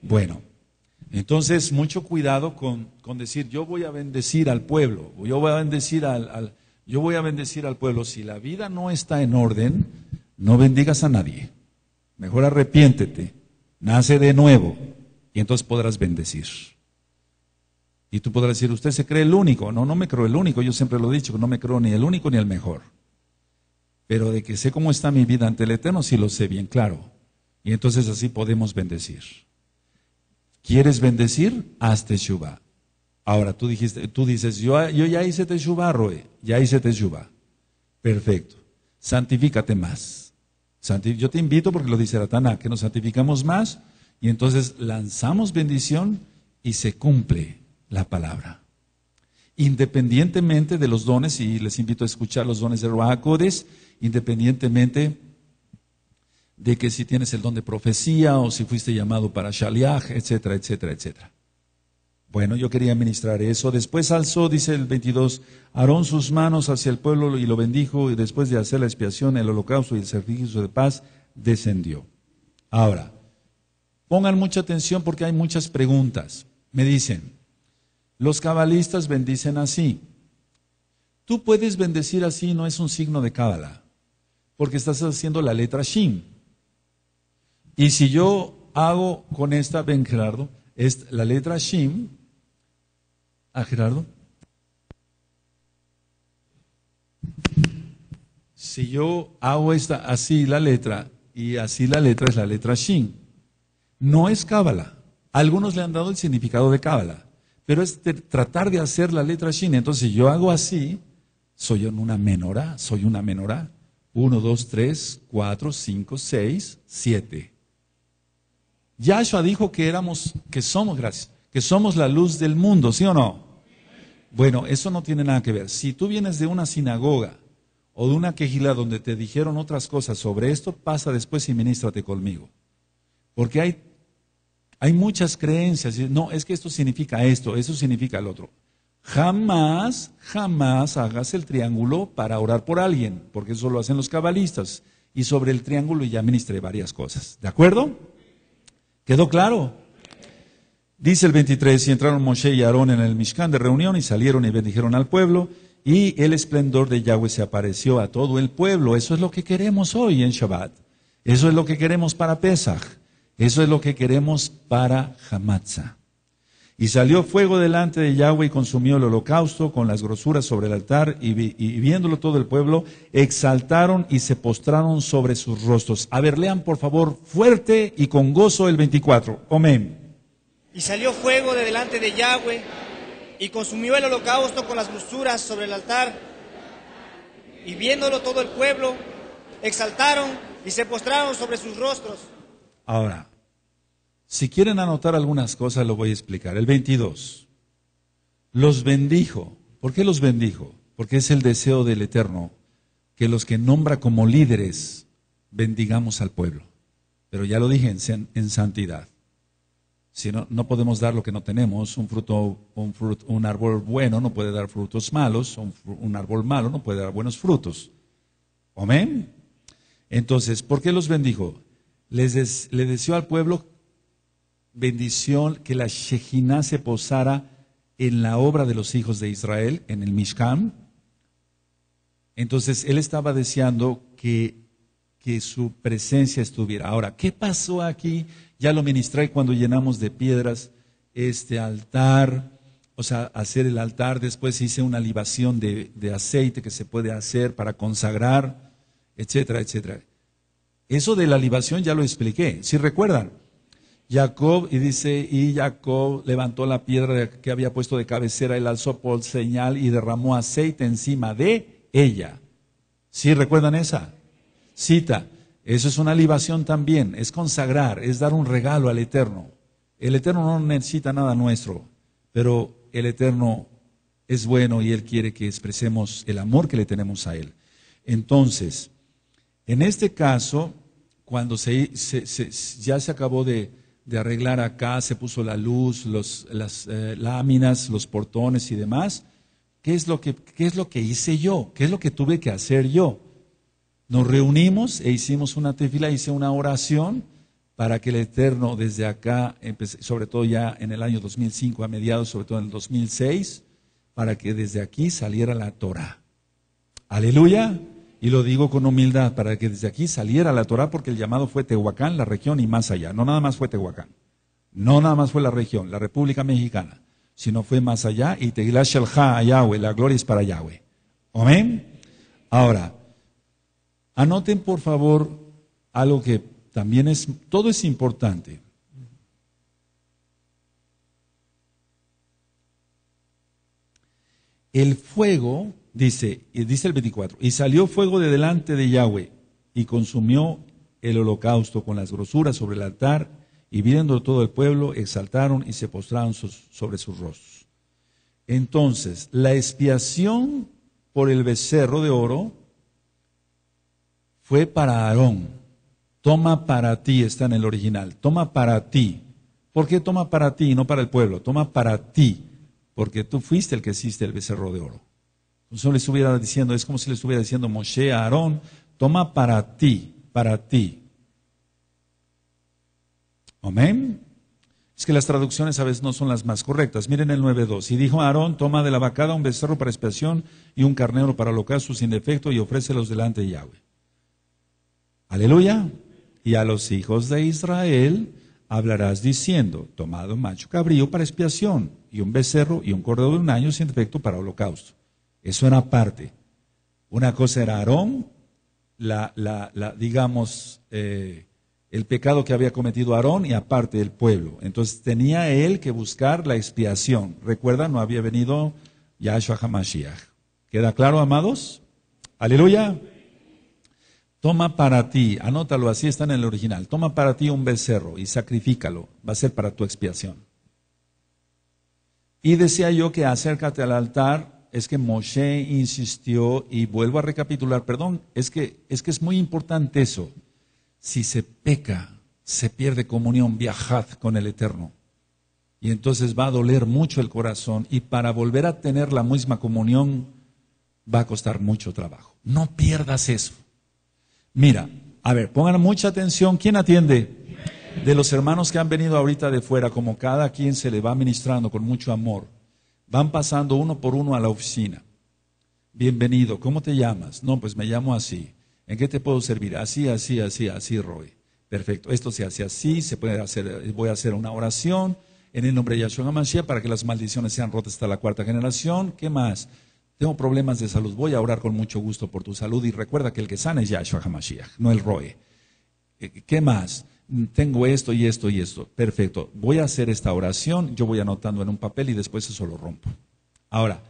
Bueno, entonces mucho cuidado con, con, decir yo voy a bendecir al pueblo, o yo voy a bendecir al, al, yo voy a bendecir al pueblo. Si la vida no está en orden, no bendigas a nadie. Mejor arrepiéntete, nace de nuevo y entonces podrás bendecir. Y tú podrás decir, usted se cree el único. No, no me creo el único. Yo siempre lo he dicho, no me creo ni el único ni el mejor. Pero de que sé cómo está mi vida ante el Eterno, sí lo sé bien claro. Y entonces así podemos bendecir. ¿Quieres bendecir? Haz Teshuvah. Ahora, tú, dijiste, tú dices, yo, yo ya hice Teshuvah, Roe. Ya hice Teshuvah. Perfecto. Santifícate más. Yo te invito porque lo dice Ratana, que nos santificamos más y entonces lanzamos bendición y se cumple la palabra. Independientemente de los dones, y les invito a escuchar los dones de Ruacodes, independientemente de que si tienes el don de profecía o si fuiste llamado para Shaliach, etcétera, etcétera, etcétera. Bueno, yo quería ministrar eso. Después alzó, dice el 22, Aarón sus manos hacia el pueblo y lo bendijo, y después de hacer la expiación, el holocausto y el servicio de paz, descendió. Ahora, pongan mucha atención porque hay muchas preguntas. Me dicen, los cabalistas bendicen así. Tú puedes bendecir así, no es un signo de cábala, porque estás haciendo la letra Shin. Y si yo hago con esta, Ben Gerardo, es la letra Shin, Ah, Gerardo. Si yo hago esta así la letra y así la letra es la letra Shin, no es cábala. Algunos le han dado el significado de cábala, pero es tratar de hacer la letra Shin. Entonces, si yo hago así, soy una menorá, soy una menorá. uno, dos, tres, cuatro, cinco, seis, siete. Yahshua dijo que éramos, que somos, gracias, que somos la luz del mundo, ¿sí o no? Bueno, eso no tiene nada que ver. Si tú vienes de una sinagoga o de una quejila donde te dijeron otras cosas sobre esto, pasa después y ministrate conmigo. Porque hay, hay muchas creencias. No, es que esto significa esto, eso significa el otro. Jamás, jamás hagas el triángulo para orar por alguien, porque eso lo hacen los cabalistas. Y sobre el triángulo ya ministré varias cosas. ¿De acuerdo? ¿Quedó claro? Dice el 23, y entraron Moshe y Aarón en el Mishkan de reunión y salieron y bendijeron al pueblo y el esplendor de Yahweh se apareció a todo el pueblo. Eso es lo que queremos hoy en Shabbat. Eso es lo que queremos para Pesach. Eso es lo que queremos para Hamatza. Y salió fuego delante de Yahweh y consumió el holocausto con las grosuras sobre el altar y, y, viéndolo todo el pueblo, exaltaron y se postraron sobre sus rostros. A ver, lean por favor fuerte y con gozo el 24. Amén. Y salió fuego de delante de Yahweh y consumió el holocausto con las brujuras sobre el altar. Y viéndolo todo el pueblo, exaltaron y se postraron sobre sus rostros. Ahora, si quieren anotar algunas cosas, lo voy a explicar. El 22. Los bendijo. ¿Por qué los bendijo? Porque es el deseo del Eterno que los que nombra como líderes bendigamos al pueblo. Pero ya lo dije en santidad. Si no, no podemos dar lo que no tenemos. Un, fruto, un, árbol bueno no puede dar frutos malos. Un, árbol malo no puede dar buenos frutos. Amén. Entonces, ¿por qué los bendijo? Le deseó al pueblo bendición que la Shejina se posara en la obra de los hijos de Israel, en el Mishkan. Entonces, él estaba deseando que, que su presencia estuviera. Ahora, ¿qué pasó aquí? Ya lo ministré cuando llenamos de piedras este altar, o sea, hacer el altar. Después hice una libación de, aceite que se puede hacer para consagrar, etcétera, etcétera. Eso de la libación ya lo expliqué, si ¿sí recuerdan. Jacob, y dice, y Jacob levantó la piedra que había puesto de cabecera, él alzó por señal y derramó aceite encima de ella. ¿Sí recuerdan esa cita? Eso es una libación también, es consagrar, es dar un regalo al Eterno. El Eterno no necesita nada nuestro, pero el Eterno es bueno y Él quiere que expresemos el amor que le tenemos a Él. Entonces, en este caso, cuando se, ya se acabó de, arreglar acá, se puso la luz, las eh, láminas, los portones y demás, ¿qué es lo que hice yo? ¿Qué es lo que tuve que hacer yo? Nos reunimos e hicimos una tefila, hice una oración para que el Eterno desde acá, sobre todo ya en el año 2005, a mediados, sobre todo en el 2006, para que desde aquí saliera la Torah. Aleluya. Y lo digo con humildad, para que desde aquí saliera la Torah, porque el llamado fue Tehuacán, la región y más allá. No nada más fue Tehuacán. No nada más fue la región, la República Mexicana, sino fue más allá y al Shalha a Yahweh, la gloria es para Yahweh. Amén. Ahora, Anoten por favor algo que también es, todo es importante. El fuego, dice, dice el 24, y salió fuego de delante de Yahweh y consumió el holocausto con las grosuras sobre el altar y viendo todo el pueblo exaltaron y se postraron sobre sus rostros. Entonces, la expiación por el becerro de oro fue para Aarón. Toma para ti, está en el original. Toma para ti. ¿Por qué toma para ti y no para el pueblo? Toma para ti, porque tú fuiste el que hiciste el becerro de oro. Entonces le estuviera diciendo, es como si le estuviera diciendo Moshe a Aarón, toma para ti, para ti. Amén. Es que las traducciones a veces no son las más correctas. Miren el 9.2. Y dijo Aarón, toma de la vacada un becerro para expiación y un carnero para locación sin defecto y ofrécelos delante de Yahweh. Aleluya. Y a los hijos de Israel hablarás diciendo, tomado macho cabrío para expiación y un becerro y un cordero de un año sin defecto para holocausto. Eso era parte Una cosa era Aarón, la, la, digamos, eh, el pecado que había cometido Aarón y aparte el pueblo. Entonces tenía él que buscar la expiación. Recuerda, no había venido Yahshua HaMashiach. ¿Queda claro, amados? Aleluya. Toma para ti, anótalo así, está en el original. Toma para ti un becerro y sacrifícalo, va a ser para tu expiación. Y decía yo que acércate al altar, es que Moshe insistió, y vuelvo a recapitular, perdón, es que es, que es muy importante eso. Si se peca, se pierde comunión, viajad con el Eterno. Y entonces va a doler mucho el corazón y para volver a tener la misma comunión va a costar mucho trabajo. No pierdas eso. Mira, a ver, pongan mucha atención. ¿Quién atiende? De los hermanos que han venido ahorita de fuera, como cada quien se le va ministrando con mucho amor, van pasando uno por uno a la oficina. Bienvenido, ¿cómo te llamas? No, pues me llamo así. ¿En qué te puedo servir? Así, así, así, así, Roy. Perfecto, esto se hace así, se puede hacer, eh, voy a hacer una oración en el nombre de Yahshua Hamashiach para que las maldiciones sean rotas hasta la cuarta generación. ¿Qué más? Tengo problemas de salud, voy a orar con mucho gusto por tu salud y recuerda que el que sana es Yahshua HaMashiach, no el Roe. Eh, ¿Qué más? Mm, tengo esto y esto y esto. Perfecto. Voy a hacer esta oración, yo voy anotando en un papel y después eso lo rompo. Ahora,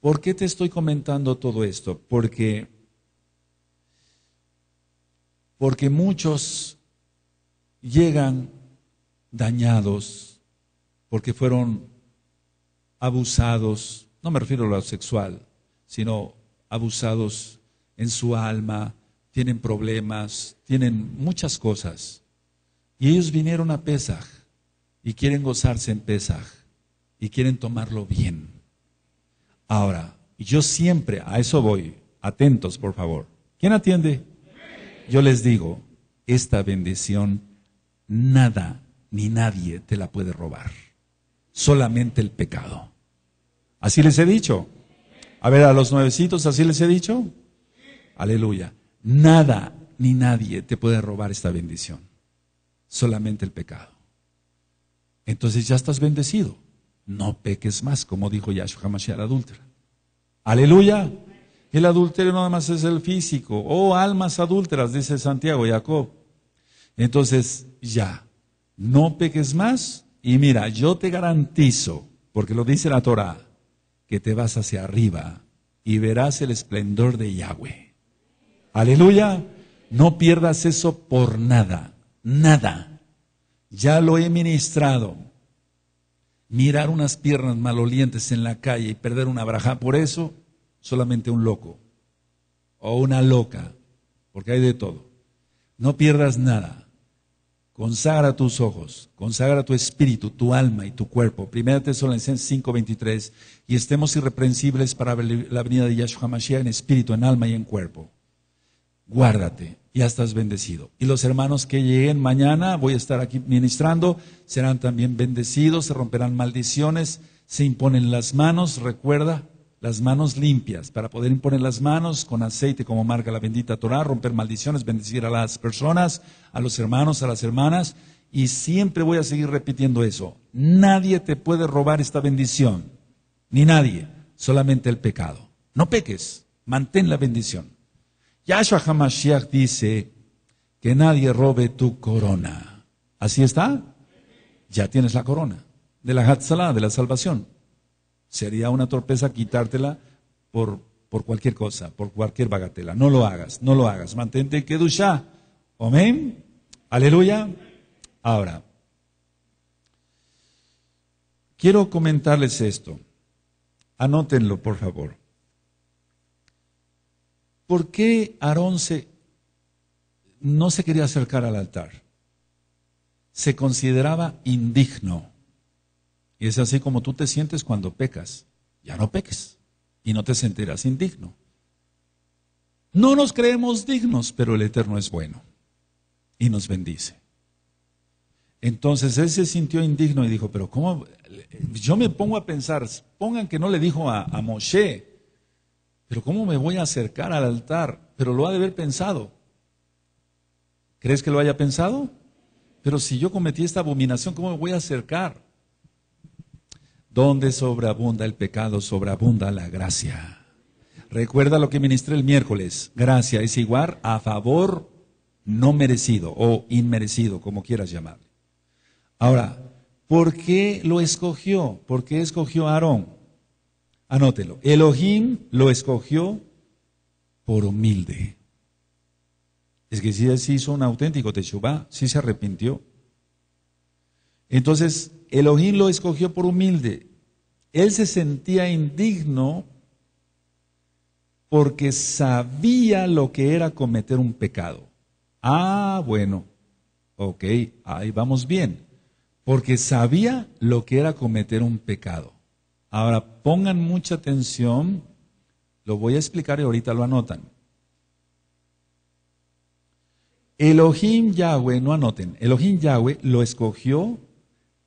¿por qué te estoy comentando todo esto? Porque, porque muchos llegan dañados, porque fueron abusados, no me refiero a lo sexual, sino abusados en su alma, tienen problemas, tienen muchas cosas. Y ellos vinieron a Pesaj y quieren gozarse en Pesaj y quieren tomarlo bien. Ahora, yo siempre, a eso voy, atentos por favor. ¿Quién atiende? Yo les digo, esta bendición nada ni nadie te la puede robar, solamente el pecado. Así les he dicho. A ver, a los nuevecitos, así les he dicho. Aleluya. Nada ni nadie te puede robar esta bendición. Solamente el pecado. Entonces ya estás bendecido. No peques más, como dijo Yahshua Mashiach, la adúltera. Aleluya. El adulterio nada más es el físico. Oh, almas adúlteras, dice Santiago y Jacob. Entonces, ya, no peques más. Y mira, yo te garantizo, porque lo dice la Torah, que te vas hacia arriba y verás el esplendor de Yahweh. Aleluya. No pierdas eso por nada, nada. Ya lo he ministrado. Mirar unas piernas malolientes en la calle y perder una braja por eso, solamente un loco o una loca, porque hay de todo. No pierdas nada. Consagra tus ojos, consagra tu espíritu, tu alma y tu cuerpo. Primera Tesalonicenses 5:23. Y estemos irreprensibles para la venida de Yahshua Mashiach en espíritu, en alma y en cuerpo. Guárdate, ya estás bendecido. Y los hermanos que lleguen mañana, voy a estar aquí ministrando, serán también bendecidos, se romperán maldiciones, se imponen las manos. Recuerda, las manos limpias, para poder imponer las manos con aceite como marca la bendita Torah, romper maldiciones, bendecir a las personas, a los hermanos, a las hermanas. Y siempre voy a seguir repitiendo eso. Nadie te puede robar esta bendición, ni nadie, solamente el pecado. No peques, mantén la bendición. Yahshua HaMashiach dice que nadie robe tu corona. ¿Así está? Ya tienes la corona de la Hatzalah, de la salvación. Sería una torpeza quitártela por, cualquier cosa, por cualquier bagatela. No lo hagas, no lo hagas. Mantente en Kedushá. Amén. Aleluya. Ahora, quiero comentarles esto. Anótenlo, por favor. ¿Por qué Aarón se, no se quería acercar al altar? Se consideraba indigno. Y es así como tú te sientes cuando pecas. Ya no peques y no te sentirás indigno. No nos creemos dignos, pero el Eterno es bueno y nos bendice. Entonces él se sintió indigno y dijo, pero ¿cómo? Yo me pongo a pensar, pongan que no le dijo a, a Moshe, pero ¿cómo me voy a acercar al altar? Pero lo ha de haber pensado. ¿Crees que lo haya pensado? Pero si yo cometí esta abominación, ¿cómo me voy a acercar? Donde sobreabunda el pecado, sobreabunda la gracia. Recuerda lo que ministré el miércoles. Gracia es igual a favor no merecido o inmerecido, como quieras llamarle. Ahora, ¿por qué lo escogió? ¿Por qué escogió a Aarón? Anótelo. Elohim lo escogió por humilde. Es que si hizo un auténtico Teshuvah, si se arrepintió. Entonces, Elohim lo escogió por humilde. Él se sentía indigno porque sabía lo que era cometer un pecado. Ah, bueno, ok, ahí vamos bien, porque sabía lo que era cometer un pecado. Ahora, pongan mucha atención, lo voy a explicar y ahorita lo anotan. Elohim Yahweh, no anoten, Elohim Yahweh lo escogió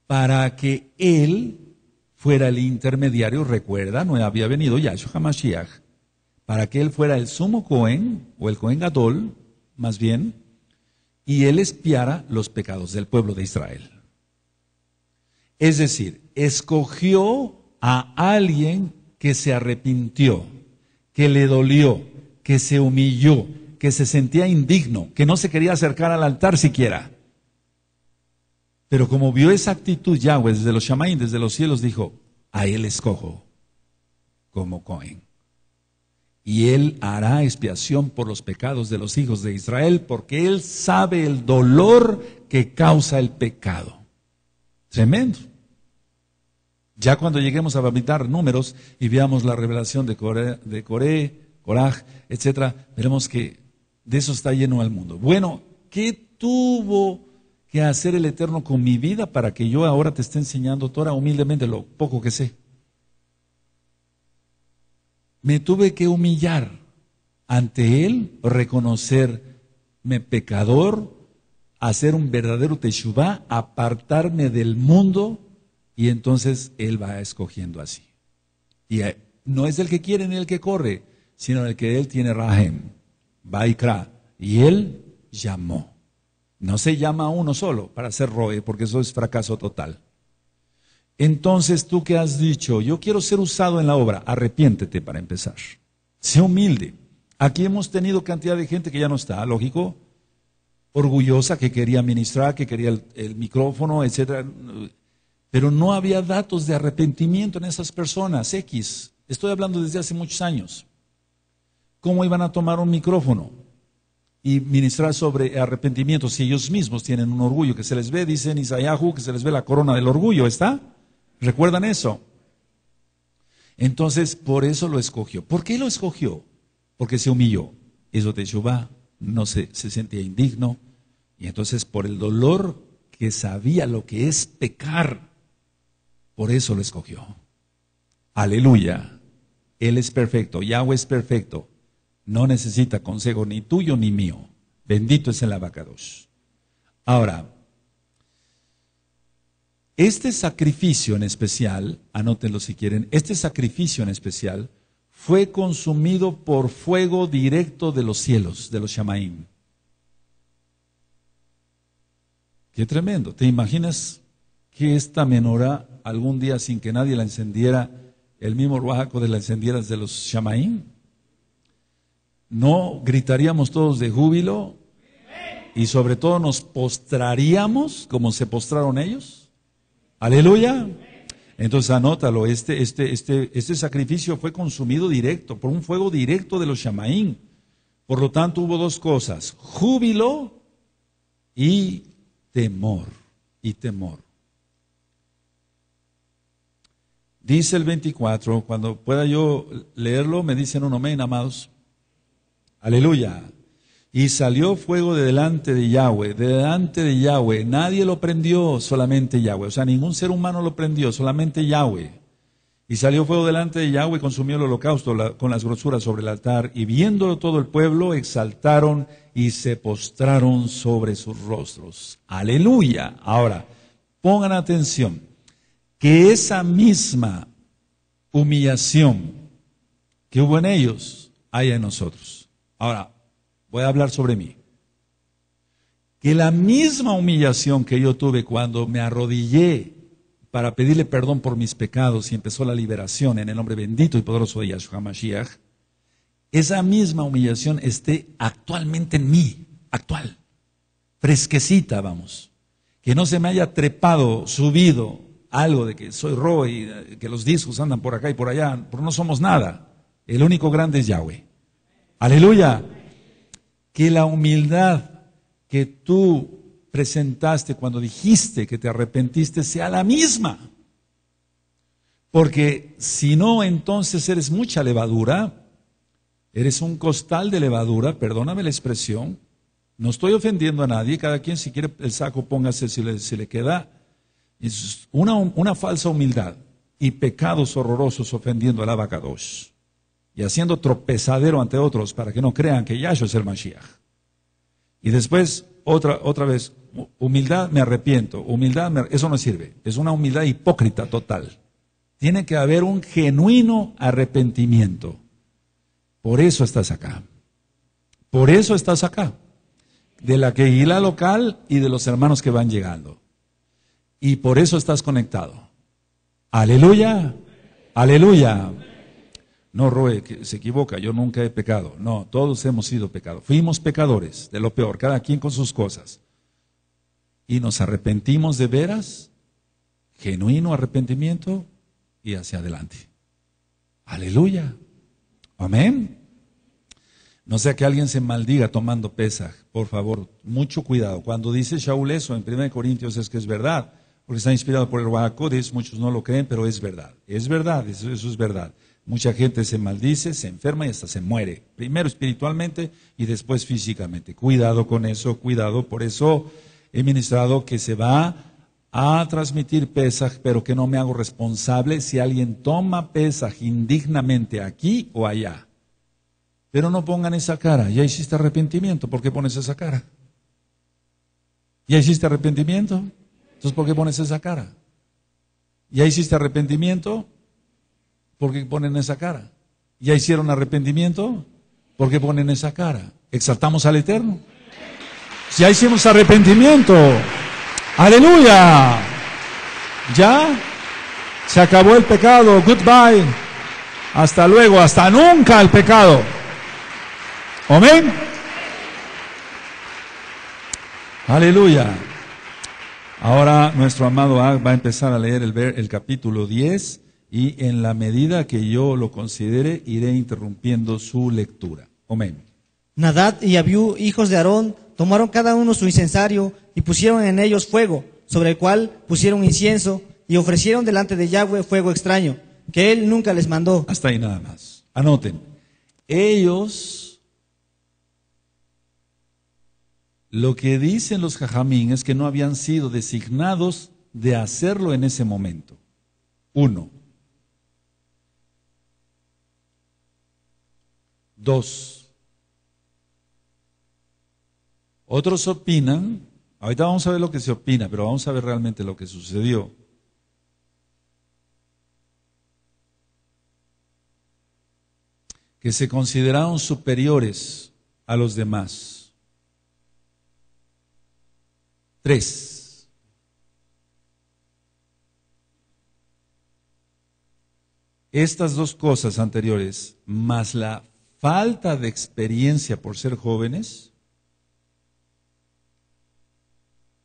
para que él fuera el intermediario, recuerda, no había venido Yahshua Hamashiach, para que él fuera el sumo Cohen, o el Cohen Gadol, más bien, y él espiara los pecados del pueblo de Israel. Es decir, escogió a alguien que se arrepintió, que le dolió, que se humilló, que se sentía indigno, que no se quería acercar al altar siquiera. Pero como vio esa actitud Yahweh desde los Shamaín, desde los cielos, dijo, a él escojo como Cohen. Y él hará expiación por los pecados de los hijos de Israel, porque él sabe el dolor que causa el pecado. Tremendo. Ya cuando lleguemos a vomitar números y veamos la revelación de Coré, de Coré, Coraj, etc., veremos que de eso está lleno el mundo. Bueno, ¿qué tuvo que hacer el Eterno con mi vida para que yo ahora te esté enseñando Torah humildemente lo poco que sé. Me tuve que humillar ante Él, reconocerme pecador, hacer un verdadero Teshuvah, apartarme del mundo, y entonces Él va escogiendo así. Y eh, no es el que quiere ni el que corre, sino el que Él tiene rahem, Baikra, y Él llamó. No se llama a uno solo para hacer Roe, porque eso es fracaso total. Entonces tú que has dicho, yo quiero ser usado en la obra, arrepiéntete para empezar. Sé humilde. Aquí hemos tenido cantidad de gente que ya no está, lógico, orgullosa, que quería ministrar, que quería el, el micrófono, etc. Pero no había datos de arrepentimiento en esas personas, X. Estoy hablando desde hace muchos años. ¿Cómo iban a tomar un micrófono? y ministrar sobre arrepentimiento. Si ellos mismos tienen un orgullo que se les ve, dicen Isayahu, que se les ve la corona del orgullo, ¿está? ¿Recuerdan eso? Entonces, por eso lo escogió. ¿Por qué lo escogió? Porque se humilló. Eso de Jehová no se, se sentía indigno. Y entonces, por el dolor que sabía lo que es pecar, por eso lo escogió. Aleluya. Él es perfecto, Yahweh es perfecto no necesita consejo ni tuyo ni mío. Bendito es el abacados. Ahora, este sacrificio en especial, anótenlo si quieren, este sacrificio en especial fue consumido por fuego directo de los cielos, de los Shamaim. Qué tremendo. ¿Te imaginas que esta menora algún día sin que nadie la encendiera, el mismo Ruajaco de la encendiera de los Shamaim? ¿No gritaríamos todos de júbilo? Y sobre todo nos postraríamos como se postraron ellos. Aleluya. Entonces anótalo, este, este, este, este sacrificio fue consumido directo, por un fuego directo de los Shamaín. Por lo tanto hubo dos cosas, júbilo y temor, y temor. Dice el 24, cuando pueda yo leerlo, me dicen un amén, amados. Aleluya. Y salió fuego de delante de Yahweh, de delante de Yahweh. Nadie lo prendió, solamente Yahweh. O sea, ningún ser humano lo prendió, solamente Yahweh. Y salió fuego delante de Yahweh, consumió el holocausto con las grosuras sobre el altar. Y viéndolo todo el pueblo, exaltaron y se postraron sobre sus rostros. Aleluya. Ahora, pongan atención, que esa misma humillación que hubo en ellos, hay en nosotros. Ahora, voy a hablar sobre mí. Que la misma humillación que yo tuve cuando me arrodillé para pedirle perdón por mis pecados y empezó la liberación en el nombre bendito y poderoso de Yahshua Mashiach, esa misma humillación esté actualmente en mí, actual, fresquecita, vamos. Que no se me haya trepado, subido algo de que soy y que los discos andan por acá y por allá, pero no somos nada. El único grande es Yahweh. Aleluya. Que la humildad que tú presentaste cuando dijiste que te arrepentiste sea la misma. Porque si no, entonces eres mucha levadura, eres un costal de levadura, perdóname la expresión, no estoy ofendiendo a nadie, cada quien si quiere el saco póngase si le, le queda. Es una, una, falsa humildad y pecados horrorosos ofendiendo al abacados y haciendo tropezadero ante otros para que no crean que Yahshua es el Mashiach. Y después, otra, otra vez, humildad, me arrepiento, humildad, eso no sirve, es una humildad hipócrita total. Tiene que haber un genuino arrepentimiento. Por eso estás acá. Por eso estás acá. De la queguila local y de los hermanos que van llegando. Y por eso estás conectado. Aleluya. Aleluya. No, Roe, se equivoca, yo nunca he pecado. No, todos hemos sido pecados. Fuimos pecadores, de lo peor, cada quien con sus cosas. Y nos arrepentimos de veras, genuino arrepentimiento y hacia adelante. Aleluya. Amén. No sea que alguien se maldiga tomando pesaj, por favor, mucho cuidado. Cuando dice Shaul eso en 1 Corintios es que es verdad, porque está inspirado por el Bajacodes, muchos no lo creen, pero es verdad. Es verdad, eso es verdad. Mucha gente se maldice, se enferma y hasta se muere. Primero espiritualmente y después físicamente. Cuidado con eso, cuidado. Por eso he ministrado que se va a transmitir Pesaj, pero que no me hago responsable si alguien toma Pesaj indignamente aquí o allá. Pero no pongan esa cara. Ya hiciste arrepentimiento. ¿Por qué pones esa cara? ¿Ya hiciste arrepentimiento? Entonces, ¿por qué pones esa cara? ¿Ya hiciste arrepentimiento? ¿Por qué ponen esa cara? ¿Ya hicieron arrepentimiento? ¿Por qué ponen esa cara? ¿Exaltamos al Eterno? Ya hicimos arrepentimiento. Aleluya. Ya se acabó el pecado. Goodbye. Hasta luego. Hasta nunca el pecado. Amén. Aleluya. Ahora nuestro amado Ag va a empezar a leer el, el capítulo 10 y en la medida que yo lo considere iré interrumpiendo su lectura. Amén. Nadad y Abiú, hijos de Aarón, tomaron cada uno su incensario y pusieron en ellos fuego, sobre el cual pusieron incienso y ofrecieron delante de Yahweh fuego extraño, que él nunca les mandó. Hasta ahí nada más. Anoten. Ellos, lo que dicen los jajamín es que no habían sido designados de hacerlo en ese momento. Uno. Dos. Otros opinan, ahorita vamos a ver lo que se opina, pero vamos a ver realmente lo que sucedió. que se consideraron superiores a los demás. Tres. Estas dos cosas anteriores, más la falta de experiencia por ser jóvenes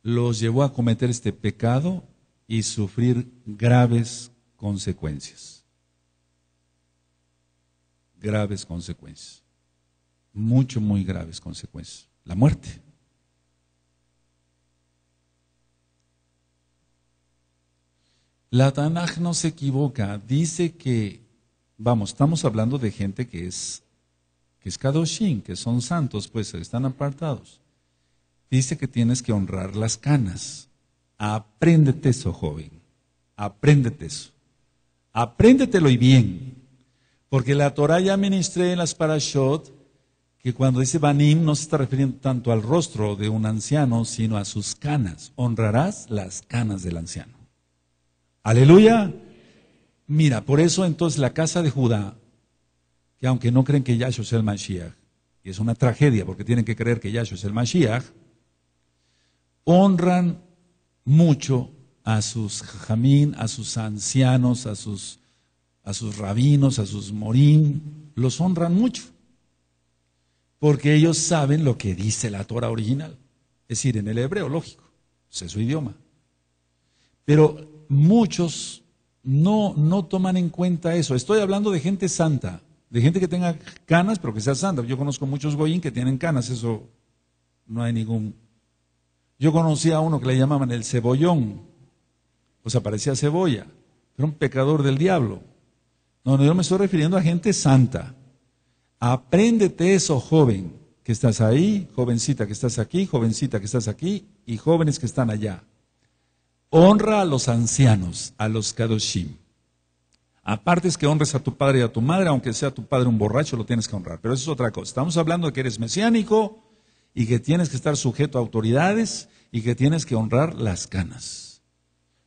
los llevó a cometer este pecado y sufrir graves consecuencias. Graves consecuencias. Mucho, muy graves consecuencias. La muerte. La Tanaj no se equivoca, dice que, vamos, estamos hablando de gente que es que es que son santos, pues están apartados, dice que tienes que honrar las canas. Apréndete eso, joven. Apréndete eso. Apréndetelo y bien. Porque la Torah ya ministré en las parashot que cuando dice banim no se está refiriendo tanto al rostro de un anciano, sino a sus canas. Honrarás las canas del anciano. Aleluya. Mira, por eso entonces la casa de Judá que aunque no creen que Yahshua es el Mashiach, y es una tragedia porque tienen que creer que Yahshua es el Mashiach, honran mucho a sus jamín, a sus ancianos, a sus, a sus rabinos, a sus morín, los honran mucho, porque ellos saben lo que dice la Torah original, es decir, en el hebreo, lógico, pues es su idioma. Pero muchos no, no toman en cuenta eso. Estoy hablando de gente santa, de gente que tenga canas, pero que sea santa. Yo conozco muchos goyín que tienen canas, eso no hay ningún... Yo conocí a uno que le llamaban el cebollón, o sea, parecía cebolla, era un pecador del diablo. No, no, yo me estoy refiriendo a gente santa. Apréndete eso, joven, que estás ahí, jovencita que estás aquí, jovencita que estás aquí y jóvenes que están allá. Honra a los ancianos, a los kadoshim. Aparte es que honres a tu padre y a tu madre, aunque sea tu padre un borracho, lo tienes que honrar. Pero eso es otra cosa. Estamos hablando de que eres mesiánico y que tienes que estar sujeto a autoridades y que tienes que honrar las canas.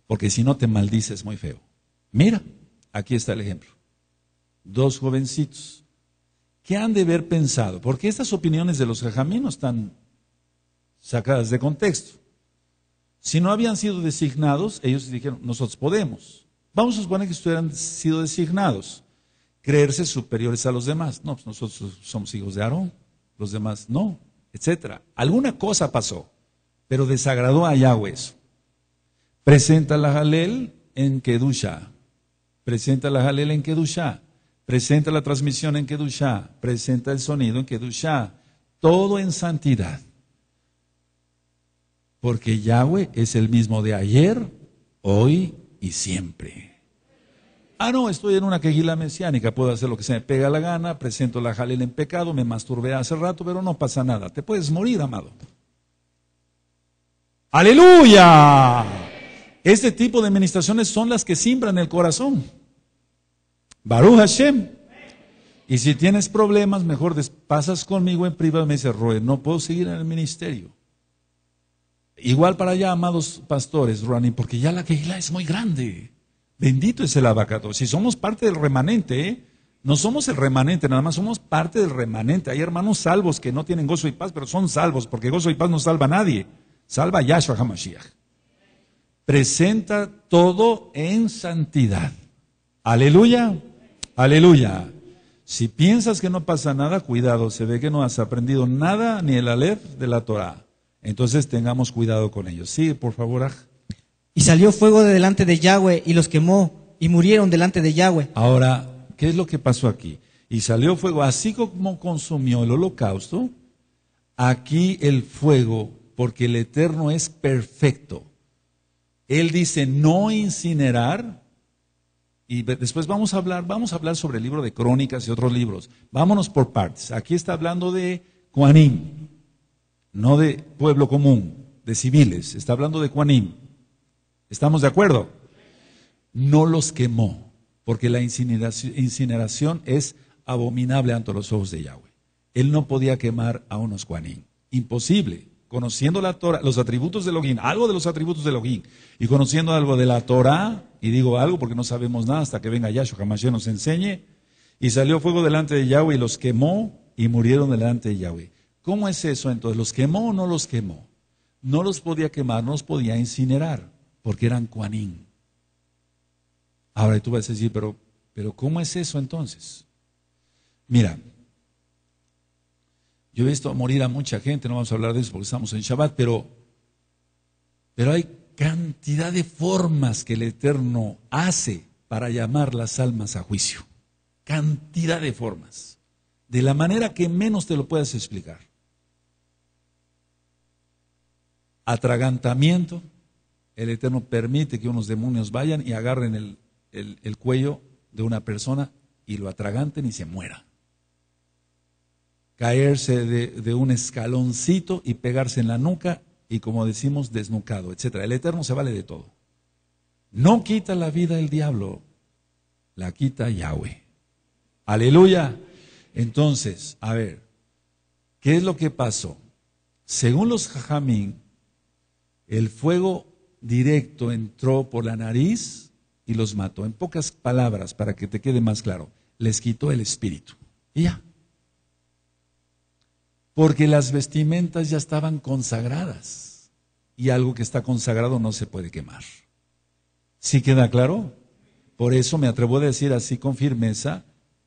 Porque si no te maldices muy feo. Mira, aquí está el ejemplo. Dos jovencitos. ¿Qué han de haber pensado? Porque estas opiniones de los jajaminos están sacadas de contexto. Si no habían sido designados, ellos dijeron, nosotros podemos. Vamos a suponer que estuvieran sido designados. Creerse superiores a los demás. No, pues nosotros somos hijos de Aarón, los demás no, etc Alguna cosa pasó, pero desagradó a Yahweh eso. Presenta la Jalel en Kedusha. Presenta la Jalel en Kedusha. Presenta la transmisión en Kedusha. Presenta el sonido en Kedusha. Todo en santidad. Porque Yahweh es el mismo de ayer, hoy y siempre. Ah, no, estoy en una quejila mesiánica, puedo hacer lo que se me pega la gana, presento la jalel en pecado, me masturbé hace rato, pero no pasa nada. Te puedes morir, amado. Aleluya. Este tipo de administraciones son las que simbran el corazón. Baruch Hashem. Y si tienes problemas, mejor pasas conmigo en privado me dice Roe, no puedo seguir en el ministerio. Igual para allá, amados pastores, Ruani, porque ya la Keilah es muy grande. Bendito es el abacato. Si somos parte del remanente, ¿eh? no somos el remanente, nada más somos parte del remanente. Hay hermanos salvos que no tienen gozo y paz, pero son salvos, porque gozo y paz no salva a nadie. Salva a Yahshua HaMashiach. Presenta todo en santidad. Aleluya, aleluya. Si piensas que no pasa nada, cuidado, se ve que no has aprendido nada ni el Aleph de la Torah. Entonces tengamos cuidado con ellos. Sí, por favor. Y salió fuego de delante de Yahweh y los quemó y murieron delante de Yahweh. Ahora, ¿qué es lo que pasó aquí? Y salió fuego, así como consumió el holocausto, aquí el fuego, porque el Eterno es perfecto. Él dice no incinerar. Y después vamos a hablar, vamos a hablar sobre el libro de Crónicas y otros libros. Vámonos por partes. Aquí está hablando de Juanín no de pueblo común, de civiles, está hablando de Juanín. ¿Estamos de acuerdo? No los quemó, porque la incineración, es abominable ante los ojos de Yahweh. Él no podía quemar a unos Juanín, imposible. Conociendo la Torah, los atributos de Logín, algo de los atributos de Logín y conociendo algo de la Torah, y digo algo porque no sabemos nada hasta que venga Yahshua, jamás nos enseñe, y salió fuego delante de Yahweh y los quemó y murieron delante de Yahweh. ¿Cómo es eso entonces? ¿Los quemó o no los quemó? No los podía quemar, no los podía incinerar, porque eran cuanín. Ahora tú vas a decir, pero, pero ¿cómo es eso entonces? Mira, yo he visto morir a mucha gente, no vamos a hablar de eso porque estamos en Shabbat, pero, pero hay cantidad de formas que el Eterno hace para llamar las almas a juicio. Cantidad de formas. De la manera que menos te lo puedas explicar. atragantamiento, el Eterno permite que unos demonios vayan y agarren el, cuello de una persona y lo atraganten y se muera. Caerse de, un escaloncito y pegarse en la nuca y como decimos, desnucado, etc. El Eterno se vale de todo. No quita la vida el diablo, la quita Yahweh. Aleluya. Entonces, a ver, ¿qué es lo que pasó? Según los jajamín, el fuego directo entró por la nariz y los mató. En pocas palabras, para que te quede más claro, les quitó el espíritu. Y ya. Porque las vestimentas ya estaban consagradas. Y algo que está consagrado no se puede quemar. ¿Sí queda claro? Por eso me atrevo a decir así con firmeza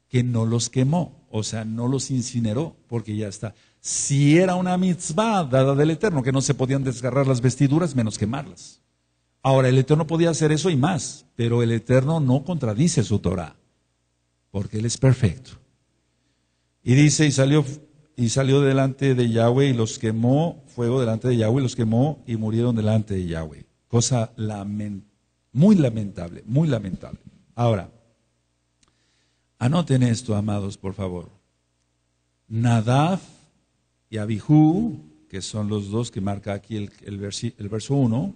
que no los quemó, o sea, no los incineró, porque ya está si era una mitzvah dada del Eterno, que no se podían desgarrar las vestiduras menos quemarlas. Ahora, el Eterno podía hacer eso y más, pero el Eterno no contradice su Torah, porque Él es perfecto. Y dice, y salió, y salió delante de Yahweh y los quemó, fuego delante de Yahweh, y los quemó y murieron delante de Yahweh. Cosa lament, muy lamentable, muy lamentable. Ahora, anoten esto, amados, por favor. Nadaf y Abihú, que son los dos que marca aquí el, verso 1,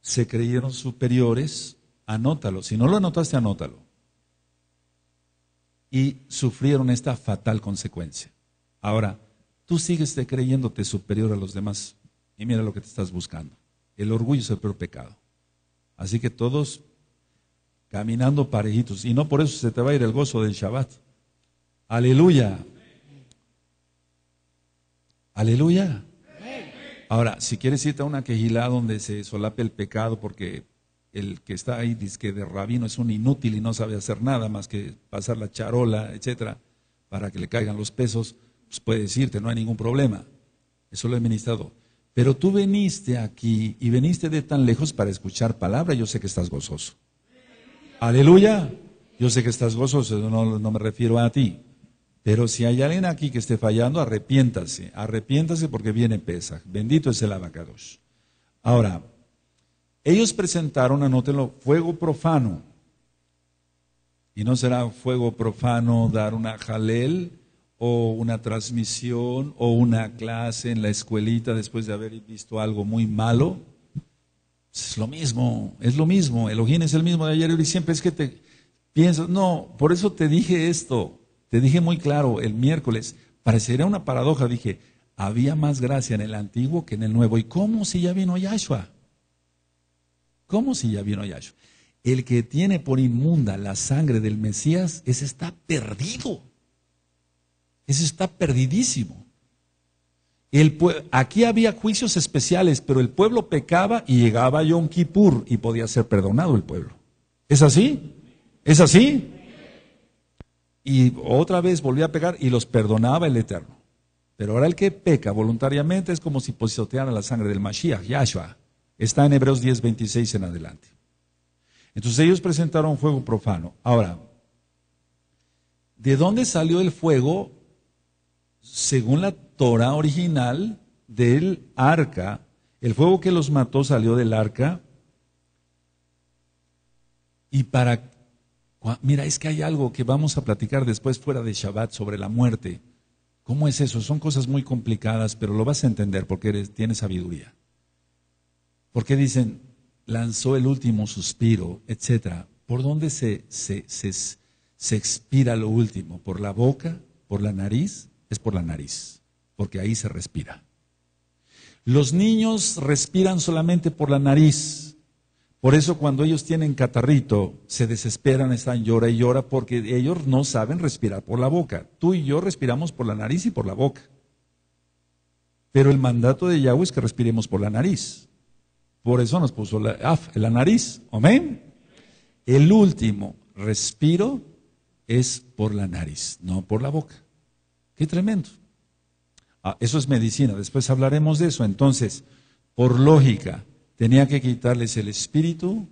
se creyeron superiores, anótalo. Si no lo anotaste, anótalo. Y sufrieron esta fatal consecuencia. Ahora, tú sigues creyéndote superior a los demás y mira lo que te estás buscando. El orgullo es el peor pecado. Así que todos caminando parejitos. Y no por eso se te va a ir el gozo del Shabbat. Aleluya. Aleluya. Ahora, si quieres irte a una quejilá donde se solape el pecado porque el que está ahí dice que de rabino es un inútil y no sabe hacer nada más que pasar la charola, etcétera, para que le caigan los pesos, pues puedes decirte no hay ningún problema. Eso lo he ministrado. Pero tú viniste aquí y viniste de tan lejos para escuchar palabra, yo sé que estás gozoso. Aleluya. Yo sé que estás gozoso, no me refiero a ti. Pero si hay alguien aquí que esté fallando, arrepiéntase, arrepiéntase porque viene pesa. Bendito es el abacados. Ahora, ellos presentaron, anótelo, fuego profano. Y no será fuego profano dar una jalel o una transmisión o una clase en la escuelita después de haber visto algo muy malo. Es lo mismo, es lo mismo. ojín es el mismo de ayer y siempre es que te piensas, no, por eso te dije esto. Te dije muy claro el miércoles, parecería una paradoja, dije, había más gracia en el antiguo que en el nuevo. ¿Y cómo si ya vino Yahshua? ¿Cómo si ya vino Yahshua? El que tiene por inmunda la sangre del Mesías, ese está perdido. Ese está perdidísimo. aquí había juicios especiales, pero el pueblo pecaba y llegaba a Yom Kippur y podía ser perdonado el pueblo. ¿Es así? ¿Es así? y otra vez volvía a pecar y los perdonaba el Eterno. Pero ahora el que peca voluntariamente es como si pisoteara la sangre del Mashiach, Yahshua. Está en Hebreos 10, 26 en adelante. Entonces ellos presentaron fuego profano. Ahora, ¿de dónde salió el fuego? Según la Torah original del arca, el fuego que los mató salió del arca. ¿Y para Mira, es que hay algo que vamos a platicar después fuera de Shabbat sobre la muerte. ¿Cómo es eso? Son cosas muy complicadas, pero lo vas a entender porque eres, tienes sabiduría. Porque dicen, lanzó el último suspiro, etcétera. ¿Por dónde se expira lo último? ¿Por la boca? ¿Por la nariz? Es por la nariz, porque ahí se respira. Los niños respiran solamente por la nariz. Por eso cuando ellos tienen catarrito, se desesperan, están llora y llora, porque ellos no saben respirar por la boca. Tú y yo respiramos por la nariz y por la boca. Pero el mandato de Yahweh es que respiremos por la nariz. Por eso nos puso la, ah, la nariz. Amén. El último respiro es por la nariz, no por la boca. Qué tremendo. Ah, eso es medicina. Después hablaremos de eso. Entonces, por lógica, Tenía que quitarles el espíritu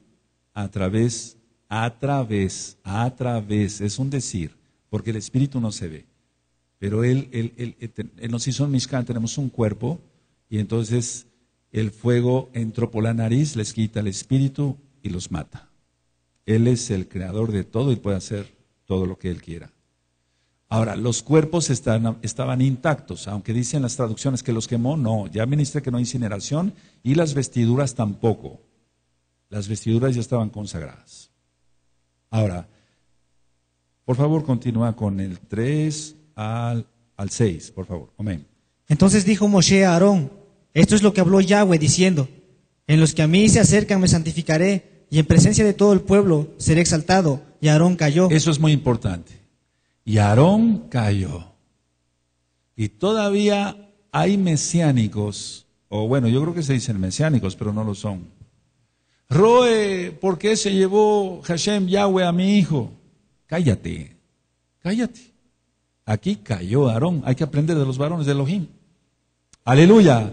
a través, a través, a través, es un decir, porque el espíritu no se ve. Pero él, él, él, nos hizo un tenemos un cuerpo, y entonces el fuego entró por la nariz, les quita el espíritu y los mata. Él es el creador de todo y puede hacer todo lo que él quiera. Ahora, los cuerpos estaban intactos, aunque dicen las traducciones que los quemó, no, ya ministra que no hay incineración y las vestiduras tampoco. Las vestiduras ya estaban consagradas. Ahora, por favor, continúa con el 3 al, al 6, por favor. Amén. Entonces dijo Moshe a Aarón, esto es lo que habló Yahweh diciendo, en los que a mí se acercan me santificaré y en presencia de todo el pueblo seré exaltado. Y Aarón cayó. Eso es muy importante. Y Aarón cayó. Y todavía hay mesiánicos, o bueno, yo creo que se dicen mesiánicos, pero no lo son. Roe, ¿por qué se llevó Hashem Yahweh a mi hijo? Cállate, cállate. Aquí cayó Aarón, hay que aprender de los varones de Elohim. Aleluya.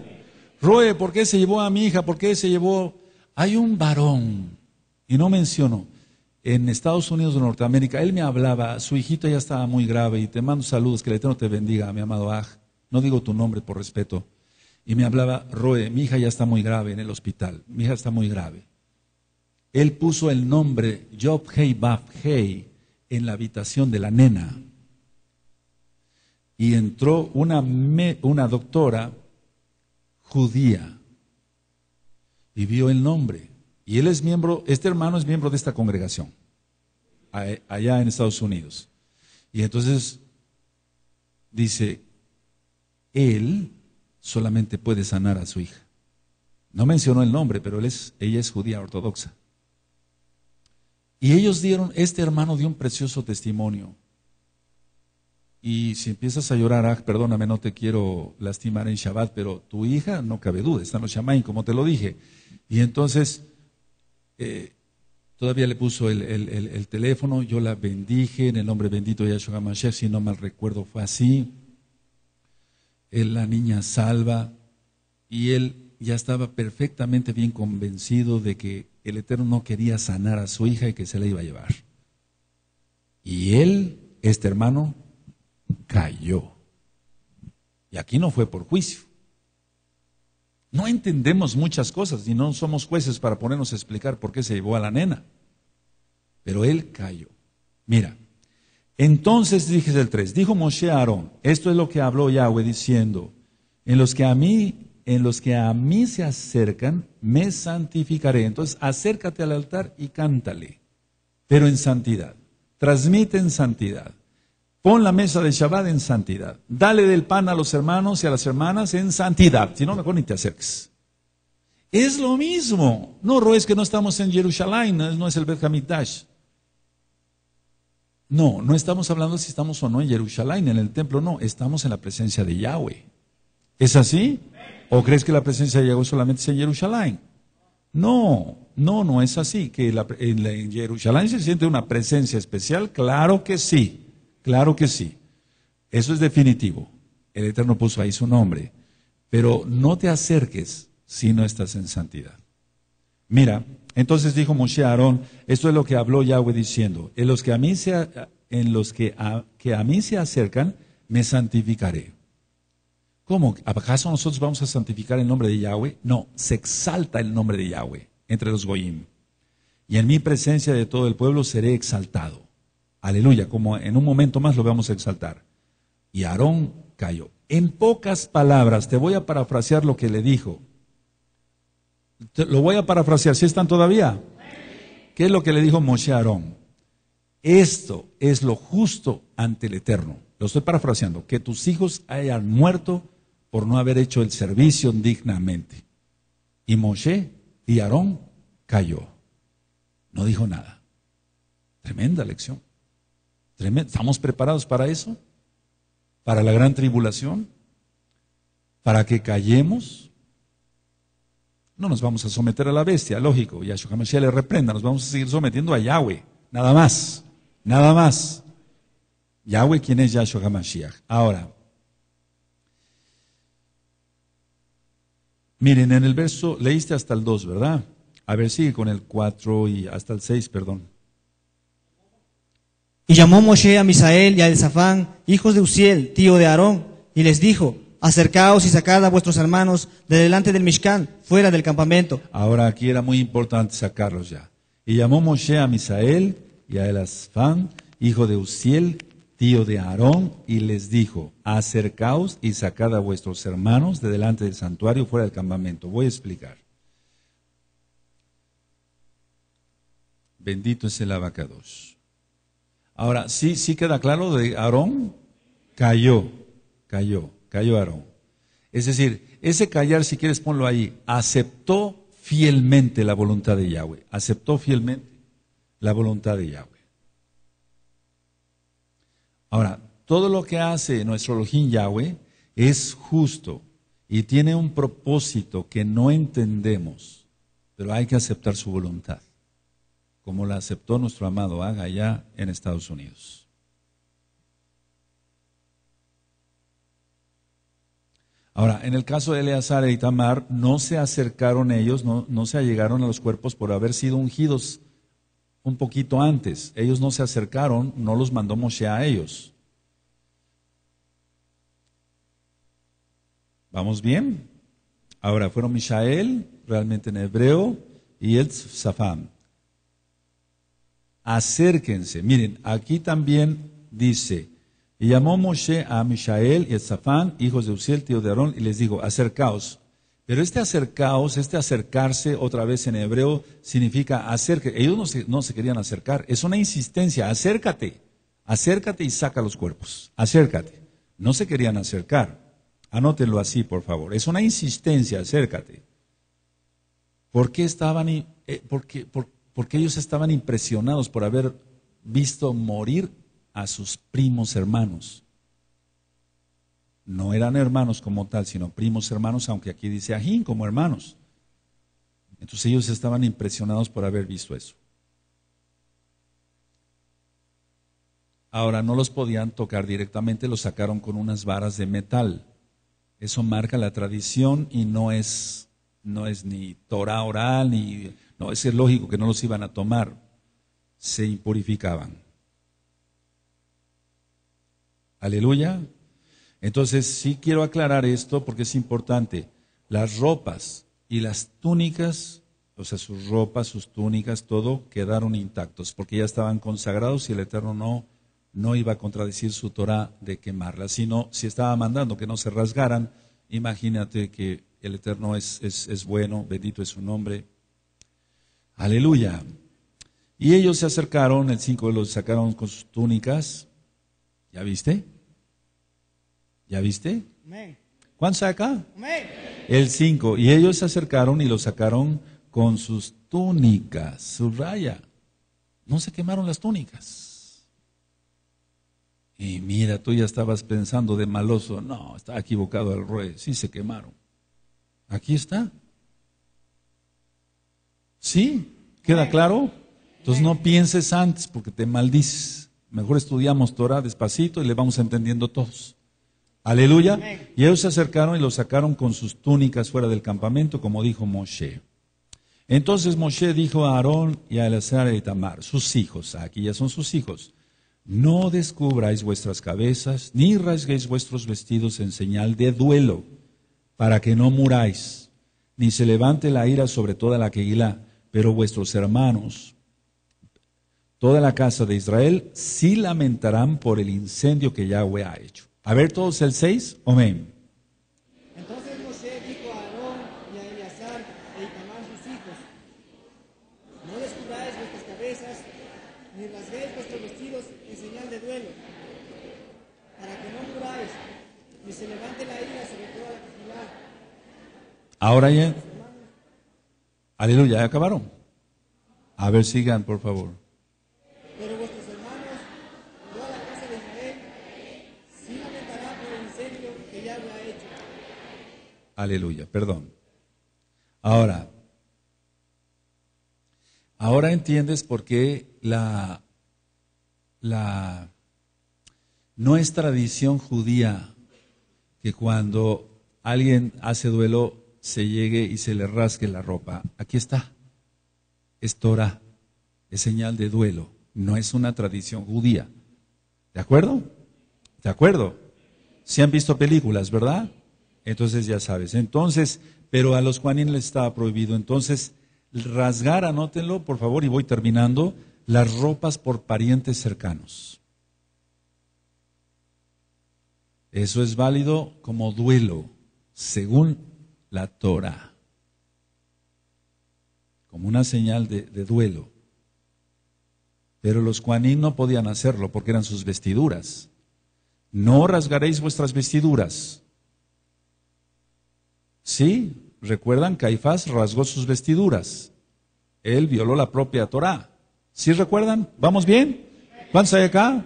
Roe, ¿por qué se llevó a mi hija? ¿Por qué se llevó? Hay un varón, y no mencionó, en Estados Unidos de Norteamérica, él me hablaba, su hijito ya estaba muy grave y te mando saludos, que el Eterno te bendiga, mi amado Aj, no digo tu nombre por respeto, y me hablaba, Roe, mi hija ya está muy grave en el hospital, mi hija está muy grave. Él puso el nombre Job Hey Bab Hey en la habitación de la nena. Y entró una, una doctora judía y vio el nombre. Y él es miembro, este hermano es miembro de esta congregación allá en Estados Unidos. Y entonces dice, él solamente puede sanar a su hija. No mencionó el nombre, pero él es, ella es judía ortodoxa. Y ellos dieron, este hermano dio un precioso testimonio. Y si empiezas a llorar, ah, perdóname, no te quiero lastimar en Shabbat, pero tu hija, no cabe duda, en los Shamaim, como te lo dije. Y entonces, eh, Todavía le puso el, teléfono, yo la bendije en el nombre bendito de Yahshua Mashiach, si no mal recuerdo fue así. Él, la niña salva y él ya estaba perfectamente bien convencido de que el Eterno no quería sanar a su hija y que se la iba a llevar. Y él, este hermano, cayó. Y aquí no fue por juicio. No entendemos muchas cosas y no somos jueces para ponernos a explicar por qué se llevó a la nena. Pero él cayó. Mira, entonces dije el 3, dijo Moshe a Aarón, esto es lo que habló Yahweh diciendo, en los que a mí, en los que a mí se acercan, me santificaré. Entonces acércate al altar y cántale, pero en santidad. Transmite en santidad. Pon la mesa de Shabbat en santidad. Dale del pan a los hermanos y a las hermanas en santidad. Si no, mejor ni te acerques. Es lo mismo. No, es que no estamos en Jerusalén, no es el Bethamitash, No, no estamos hablando si estamos o no en Jerusalén, en el templo, no. Estamos en la presencia de Yahweh. ¿Es así? ¿O crees que la presencia de Yahweh solamente es en Jerusalén? No, no, no es así. Que en, en Jerusalén se siente una presencia especial, claro que sí. Claro que sí. Eso es definitivo. El Eterno puso ahí su nombre. Pero no te acerques si no estás en santidad. Mira, entonces dijo Moshe a Aarón, esto es lo que habló Yahweh diciendo, en los que a mí se, en los que que a mí se acercan, me santificaré. ¿Cómo? ¿Acaso nosotros vamos a santificar el nombre de Yahweh? No, se exalta el nombre de Yahweh entre los Goyim. Y en mi presencia de todo el pueblo seré exaltado. Aleluya, como en un momento más lo vamos a exaltar. Y Aarón cayó. En pocas palabras, te voy a parafrasear lo que le dijo. lo voy a parafrasear, si ¿sí están todavía? ¿Qué es lo que le dijo Moshe a Aarón? Esto es lo justo ante el Eterno. Lo estoy parafraseando, que tus hijos hayan muerto por no haber hecho el servicio dignamente. Y Moshe y Aarón cayó. No dijo nada. Tremenda lección. ¿Estamos preparados para eso? ¿Para la gran tribulación? ¿Para que callemos? No nos vamos a someter a la bestia, lógico. Y a le reprenda, nos vamos a seguir sometiendo a Yahweh. Nada más, nada más. Yahweh, ¿quién es Yahshua HaMashiach, Ahora, miren, en el verso, leíste hasta el 2, ¿verdad? A ver, sigue con el 4 y hasta el 6, perdón. Y llamó Moshe a Misael y a Elzafán, hijos de Uziel, tío de Aarón, y les dijo, acercaos y sacad a vuestros hermanos de delante del Mishkan, fuera del campamento. Ahora aquí era muy importante sacarlos ya. Y llamó Moshe a Misael y a Elzafán, hijo de Uziel, tío de Aarón, y les dijo, acercaos y sacad a vuestros hermanos de delante del santuario fuera del campamento. Voy a explicar. Bendito es el abacados. Ahora, sí, sí queda claro de Aarón, cayó, cayó, cayó Aarón. Es decir, ese callar, si quieres ponlo ahí, aceptó fielmente la voluntad de Yahweh, aceptó fielmente la voluntad de Yahweh. Ahora, todo lo que hace nuestro Elohim Yahweh es justo y tiene un propósito que no entendemos, pero hay que aceptar su voluntad como la aceptó nuestro amado Haga ya en Estados Unidos. Ahora, en el caso de Eleazar y Tamar, no se acercaron ellos, no, no se allegaron a los cuerpos por haber sido ungidos un poquito antes. Ellos no se acercaron, no los mandó Moshe a ellos. ¿Vamos bien? Ahora, fueron Mishael, realmente en hebreo, y el acérquense. Miren, aquí también dice, y llamó Moshe a Mishael y a Zafán, hijos de Uziel, tío de Aarón, y les dijo, acercaos. Pero este acercaos, este acercarse, otra vez en hebreo, significa acerque. Ellos no se, querían acercar. Es una insistencia, acércate, acércate y saca los cuerpos, acércate. No se querían acercar. Anótenlo así, por favor. Es una insistencia, acércate. ¿Por qué estaban eh, por, qué, porque ellos estaban impresionados por haber visto morir a sus primos hermanos. No eran hermanos como tal, sino primos hermanos, aunque aquí dice ajín como hermanos. Entonces ellos estaban impresionados por haber visto eso. Ahora no los podían tocar directamente, los sacaron con unas varas de metal. Eso marca la tradición y no es, no es ni Torah oral, ni no, es lógico que no los iban a tomar. Se impurificaban. Aleluya. Entonces, sí quiero aclarar esto porque es importante. Las ropas y las túnicas, o sea, sus ropas, sus túnicas, todo quedaron intactos porque ya estaban consagrados y el Eterno no, iba a contradecir su Torah de quemarlas, sino si estaba mandando que no se rasgaran, imagínate que el Eterno es, es bueno, bendito es su nombre, Aleluya. Y ellos se acercaron, el 5 los sacaron con sus túnicas. ¿Ya viste? ¿Ya viste? ¿Cuán saca? El 5. Y ellos se acercaron y lo sacaron con sus túnicas, su raya. No se quemaron las túnicas. Y mira, tú ya estabas pensando de maloso. No, está equivocado el rey. Sí se quemaron. Aquí está. ¿Sí? ¿Queda claro? Entonces no pienses antes porque te maldices. Mejor estudiamos Torah despacito y le vamos entendiendo todos. Aleluya. Y ellos se acercaron y lo sacaron con sus túnicas fuera del campamento, como dijo Moshe. Entonces Moshe dijo a Aarón y a Eleazar y Tamar, sus hijos, aquí ya son sus hijos, no descubráis vuestras cabezas, ni rasguéis vuestros vestidos en señal de duelo, para que no muráis, ni se levante la ira sobre toda la queguilá pero vuestros hermanos, toda la casa de Israel, sí lamentarán por el incendio que Yahweh ha hecho. A ver todos el 6, amén. Entonces José dijo a Aarón y a Eleazar e Itamar sus hijos, no descubráis vuestras cabezas, ni rasguéis vuestros vestidos en señal de duelo, para que no muráis, ni se levante la ira sobre toda la ciudad. Ahora ya. Aleluya, ¿ya acabaron? A ver, sigan, por favor. Pero Aleluya, perdón. Ahora, ahora entiendes por qué la, la, no es tradición judía que cuando alguien hace duelo se llegue y se le rasgue la ropa. Aquí está. Es Torah. Es señal de duelo. No es una tradición judía. ¿De acuerdo? ¿De acuerdo? Si han visto películas, ¿verdad? Entonces ya sabes. Entonces, pero a los Juanín les estaba prohibido. Entonces, rasgar, anótenlo, por favor, y voy terminando, las ropas por parientes cercanos. Eso es válido como duelo, según la Torah, como una señal de, duelo. Pero los Juanín no podían hacerlo porque eran sus vestiduras. No rasgaréis vuestras vestiduras. Sí, recuerdan, Caifás rasgó sus vestiduras. Él violó la propia Torá. si recuerdan? ¿Vamos bien? ¿Cuántos hay acá?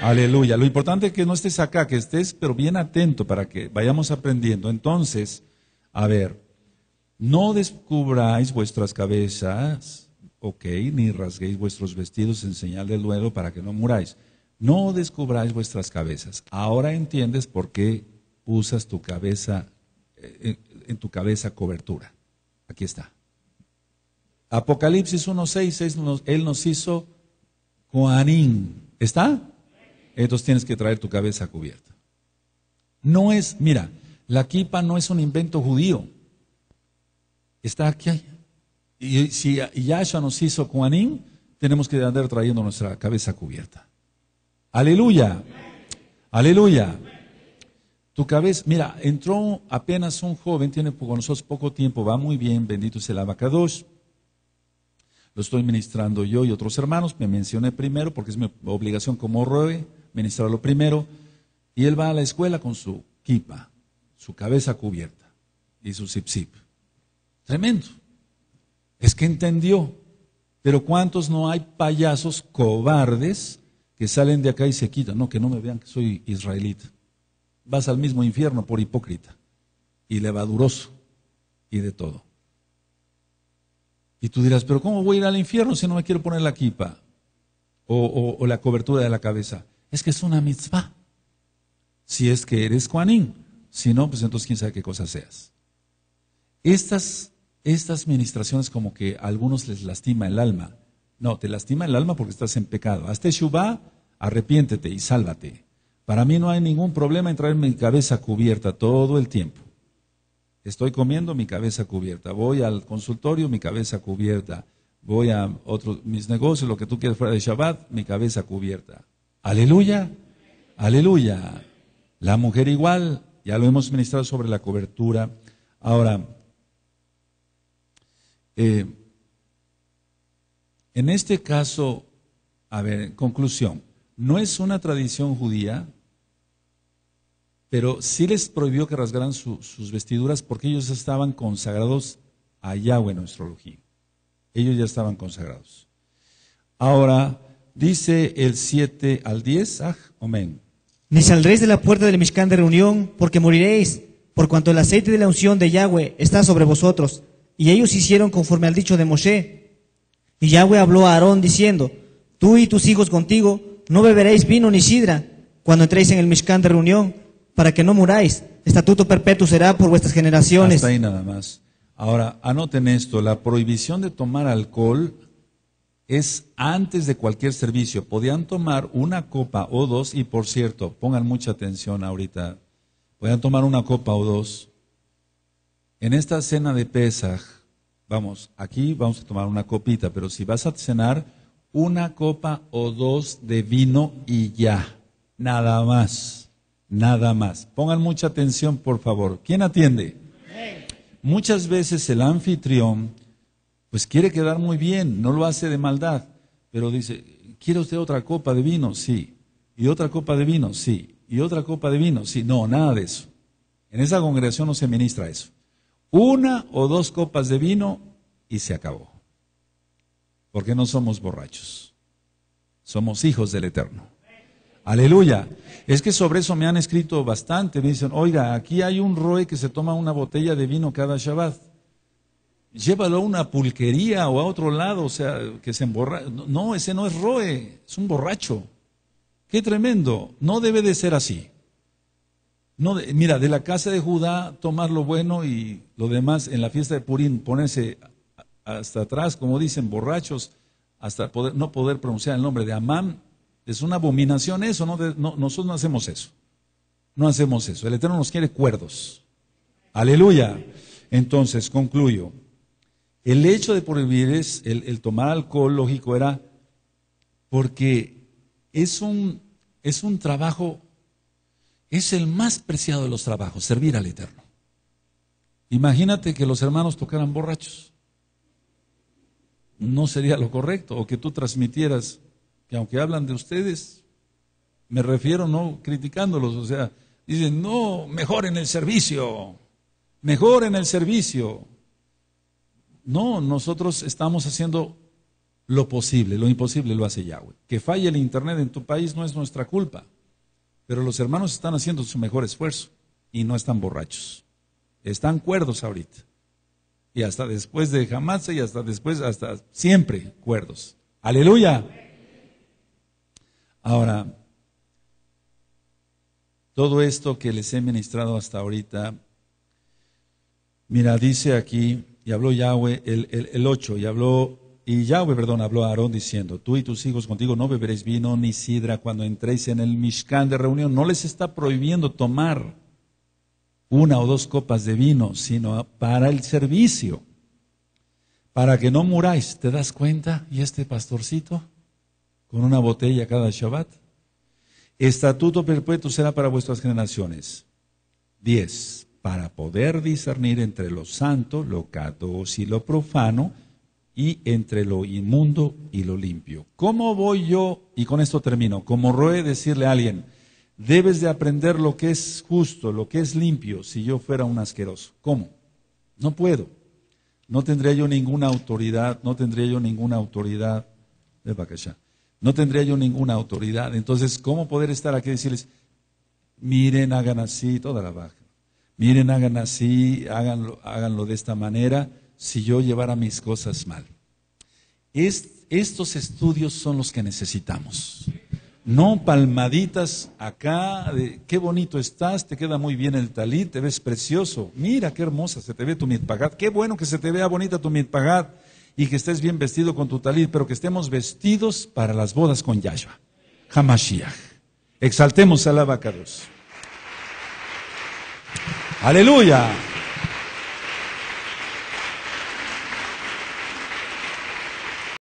Aleluya. Lo importante es que no estés acá, que estés, pero bien atento para que vayamos aprendiendo. Entonces, a ver, no descubráis vuestras cabezas, ok, ni rasguéis vuestros vestidos en señal de duelo para que no muráis. No descubráis vuestras cabezas. Ahora entiendes por qué usas tu cabeza, eh, eh, en tu cabeza cobertura. Aquí está. Apocalipsis 1.6, Él nos hizo Coanín. ¿Está? Entonces tienes que traer tu cabeza cubierta. No es, mira, la kipa no es un invento judío. Está aquí. Y si Yahshua nos hizo Juanín. tenemos que andar trayendo nuestra cabeza cubierta. Aleluya. Aleluya. Tu cabeza, mira, entró apenas un joven, tiene con nosotros poco tiempo, va muy bien, bendito sea el abacados. Lo estoy ministrando yo y otros hermanos, me mencioné primero porque es mi obligación como roe, ministrarlo primero. Y él va a la escuela con su kipa su cabeza cubierta y su zip-zip. Tremendo. Es que entendió. Pero ¿cuántos no hay payasos cobardes que salen de acá y se quitan? No, que no me vean que soy israelita. Vas al mismo infierno por hipócrita y levaduroso y de todo. Y tú dirás, pero ¿cómo voy a ir al infierno si no me quiero poner la kipa o, o la cobertura de la cabeza? Es que es una mitzvah. Si es que eres Juanín. Si no, pues entonces quién sabe qué cosa seas. Estas, estas ministraciones como que a algunos les lastima el alma. No, te lastima el alma porque estás en pecado. Hazte Shubá, arrepiéntete y sálvate. Para mí no hay ningún problema en traer mi cabeza cubierta todo el tiempo. Estoy comiendo mi cabeza cubierta. Voy al consultorio, mi cabeza cubierta. Voy a otros, mis negocios, lo que tú quieras fuera de Shabbat, mi cabeza cubierta. Aleluya, aleluya. La mujer igual, ya lo hemos ministrado sobre la cobertura. Ahora, eh, en este caso, a ver, conclusión, no es una tradición judía, pero sí les prohibió que rasgaran sus vestiduras porque ellos estaban consagrados a Yahweh, en astrología. Ellos ya estaban consagrados. Ahora, dice el 7 al 10, ah, amén. Ni saldréis de la puerta del Mishkan de reunión, porque moriréis, por cuanto el aceite de la unción de Yahweh está sobre vosotros. Y ellos hicieron conforme al dicho de Moshe. Y Yahweh habló a Aarón diciendo, Tú y tus hijos contigo no beberéis vino ni sidra cuando entréis en el Mishkan de reunión, para que no muráis. Estatuto perpetuo será por vuestras generaciones. Hasta ahí nada más. Ahora, anoten esto, la prohibición de tomar alcohol es antes de cualquier servicio. Podían tomar una copa o dos, y por cierto, pongan mucha atención ahorita, podían tomar una copa o dos. En esta cena de Pesaj, vamos, aquí vamos a tomar una copita, pero si vas a cenar, una copa o dos de vino y ya, nada más, nada más. Pongan mucha atención, por favor. ¿Quién atiende? Muchas veces el anfitrión pues quiere quedar muy bien, no lo hace de maldad, pero dice, ¿quiere usted otra copa de vino? Sí. Y otra copa de vino, sí. Y otra copa de vino, sí. No, nada de eso. En esa congregación no se ministra eso. Una o dos copas de vino y se acabó. Porque no somos borrachos. Somos hijos del Eterno. Aleluya. Es que sobre eso me han escrito bastante. Me dicen, oiga, aquí hay un roe que se toma una botella de vino cada Shabbat llévalo a una pulquería o a otro lado, o sea, que se emborrache, No, ese no es Roe, es un borracho. Qué tremendo, no debe de ser así. No mira, de la casa de Judá tomar lo bueno y lo demás en la fiesta de Purín, ponerse hasta atrás, como dicen, borrachos, hasta no poder pronunciar el nombre de Amán, es una abominación eso, no, nosotros no hacemos eso. No hacemos eso. El Eterno nos quiere cuerdos. Aleluya. Entonces, concluyo. El hecho de prohibir es, el, tomar alcohol, lógico, era porque es un, es un trabajo, es el más preciado de los trabajos, servir al Eterno. Imagínate que los hermanos tocaran borrachos. No sería lo correcto, o que tú transmitieras que aunque hablan de ustedes, me refiero no criticándolos, o sea, dicen, no, mejor en el servicio, mejor en el servicio. No, nosotros estamos haciendo lo posible, lo imposible lo hace Yahweh. Que falle el Internet en tu país no es nuestra culpa, pero los hermanos están haciendo su mejor esfuerzo y no están borrachos. Están cuerdos ahorita. Y hasta después de jamás y hasta después, hasta siempre cuerdos. Aleluya. Ahora, todo esto que les he ministrado hasta ahorita, mira, dice aquí y habló Yahweh, el, el, 8, y habló, y Yahweh, perdón, habló a Aarón diciendo, tú y tus hijos contigo no beberéis vino ni sidra cuando entréis en el Mishkan de reunión. No les está prohibiendo tomar una o dos copas de vino, sino para el servicio, para que no muráis. ¿Te das cuenta? ¿Y este pastorcito? Con una botella cada Shabbat. Estatuto perpetuo será para vuestras generaciones. Diez para poder discernir entre lo santo, lo cados y lo profano, y entre lo inmundo y lo limpio. ¿Cómo voy yo, y con esto termino, como roe decirle a alguien, debes de aprender lo que es justo, lo que es limpio, si yo fuera un asqueroso? ¿Cómo? No puedo. No tendría yo ninguna autoridad, no tendría yo ninguna autoridad, de no tendría yo ninguna autoridad. Entonces, ¿cómo poder estar aquí y decirles, miren, hagan así, toda la baja? miren, hagan así, háganlo, de esta manera, si yo llevara mis cosas mal. estos estudios son los que necesitamos. No palmaditas acá, qué bonito estás, te queda muy bien el talit, te ves precioso. Mira qué hermosa se te ve tu mitpagat, qué bueno que se te vea bonita tu mitpagat y que estés bien vestido con tu talit, pero que estemos vestidos para las bodas con Yahshua. Hamashiach. Exaltemos a la Aleluya.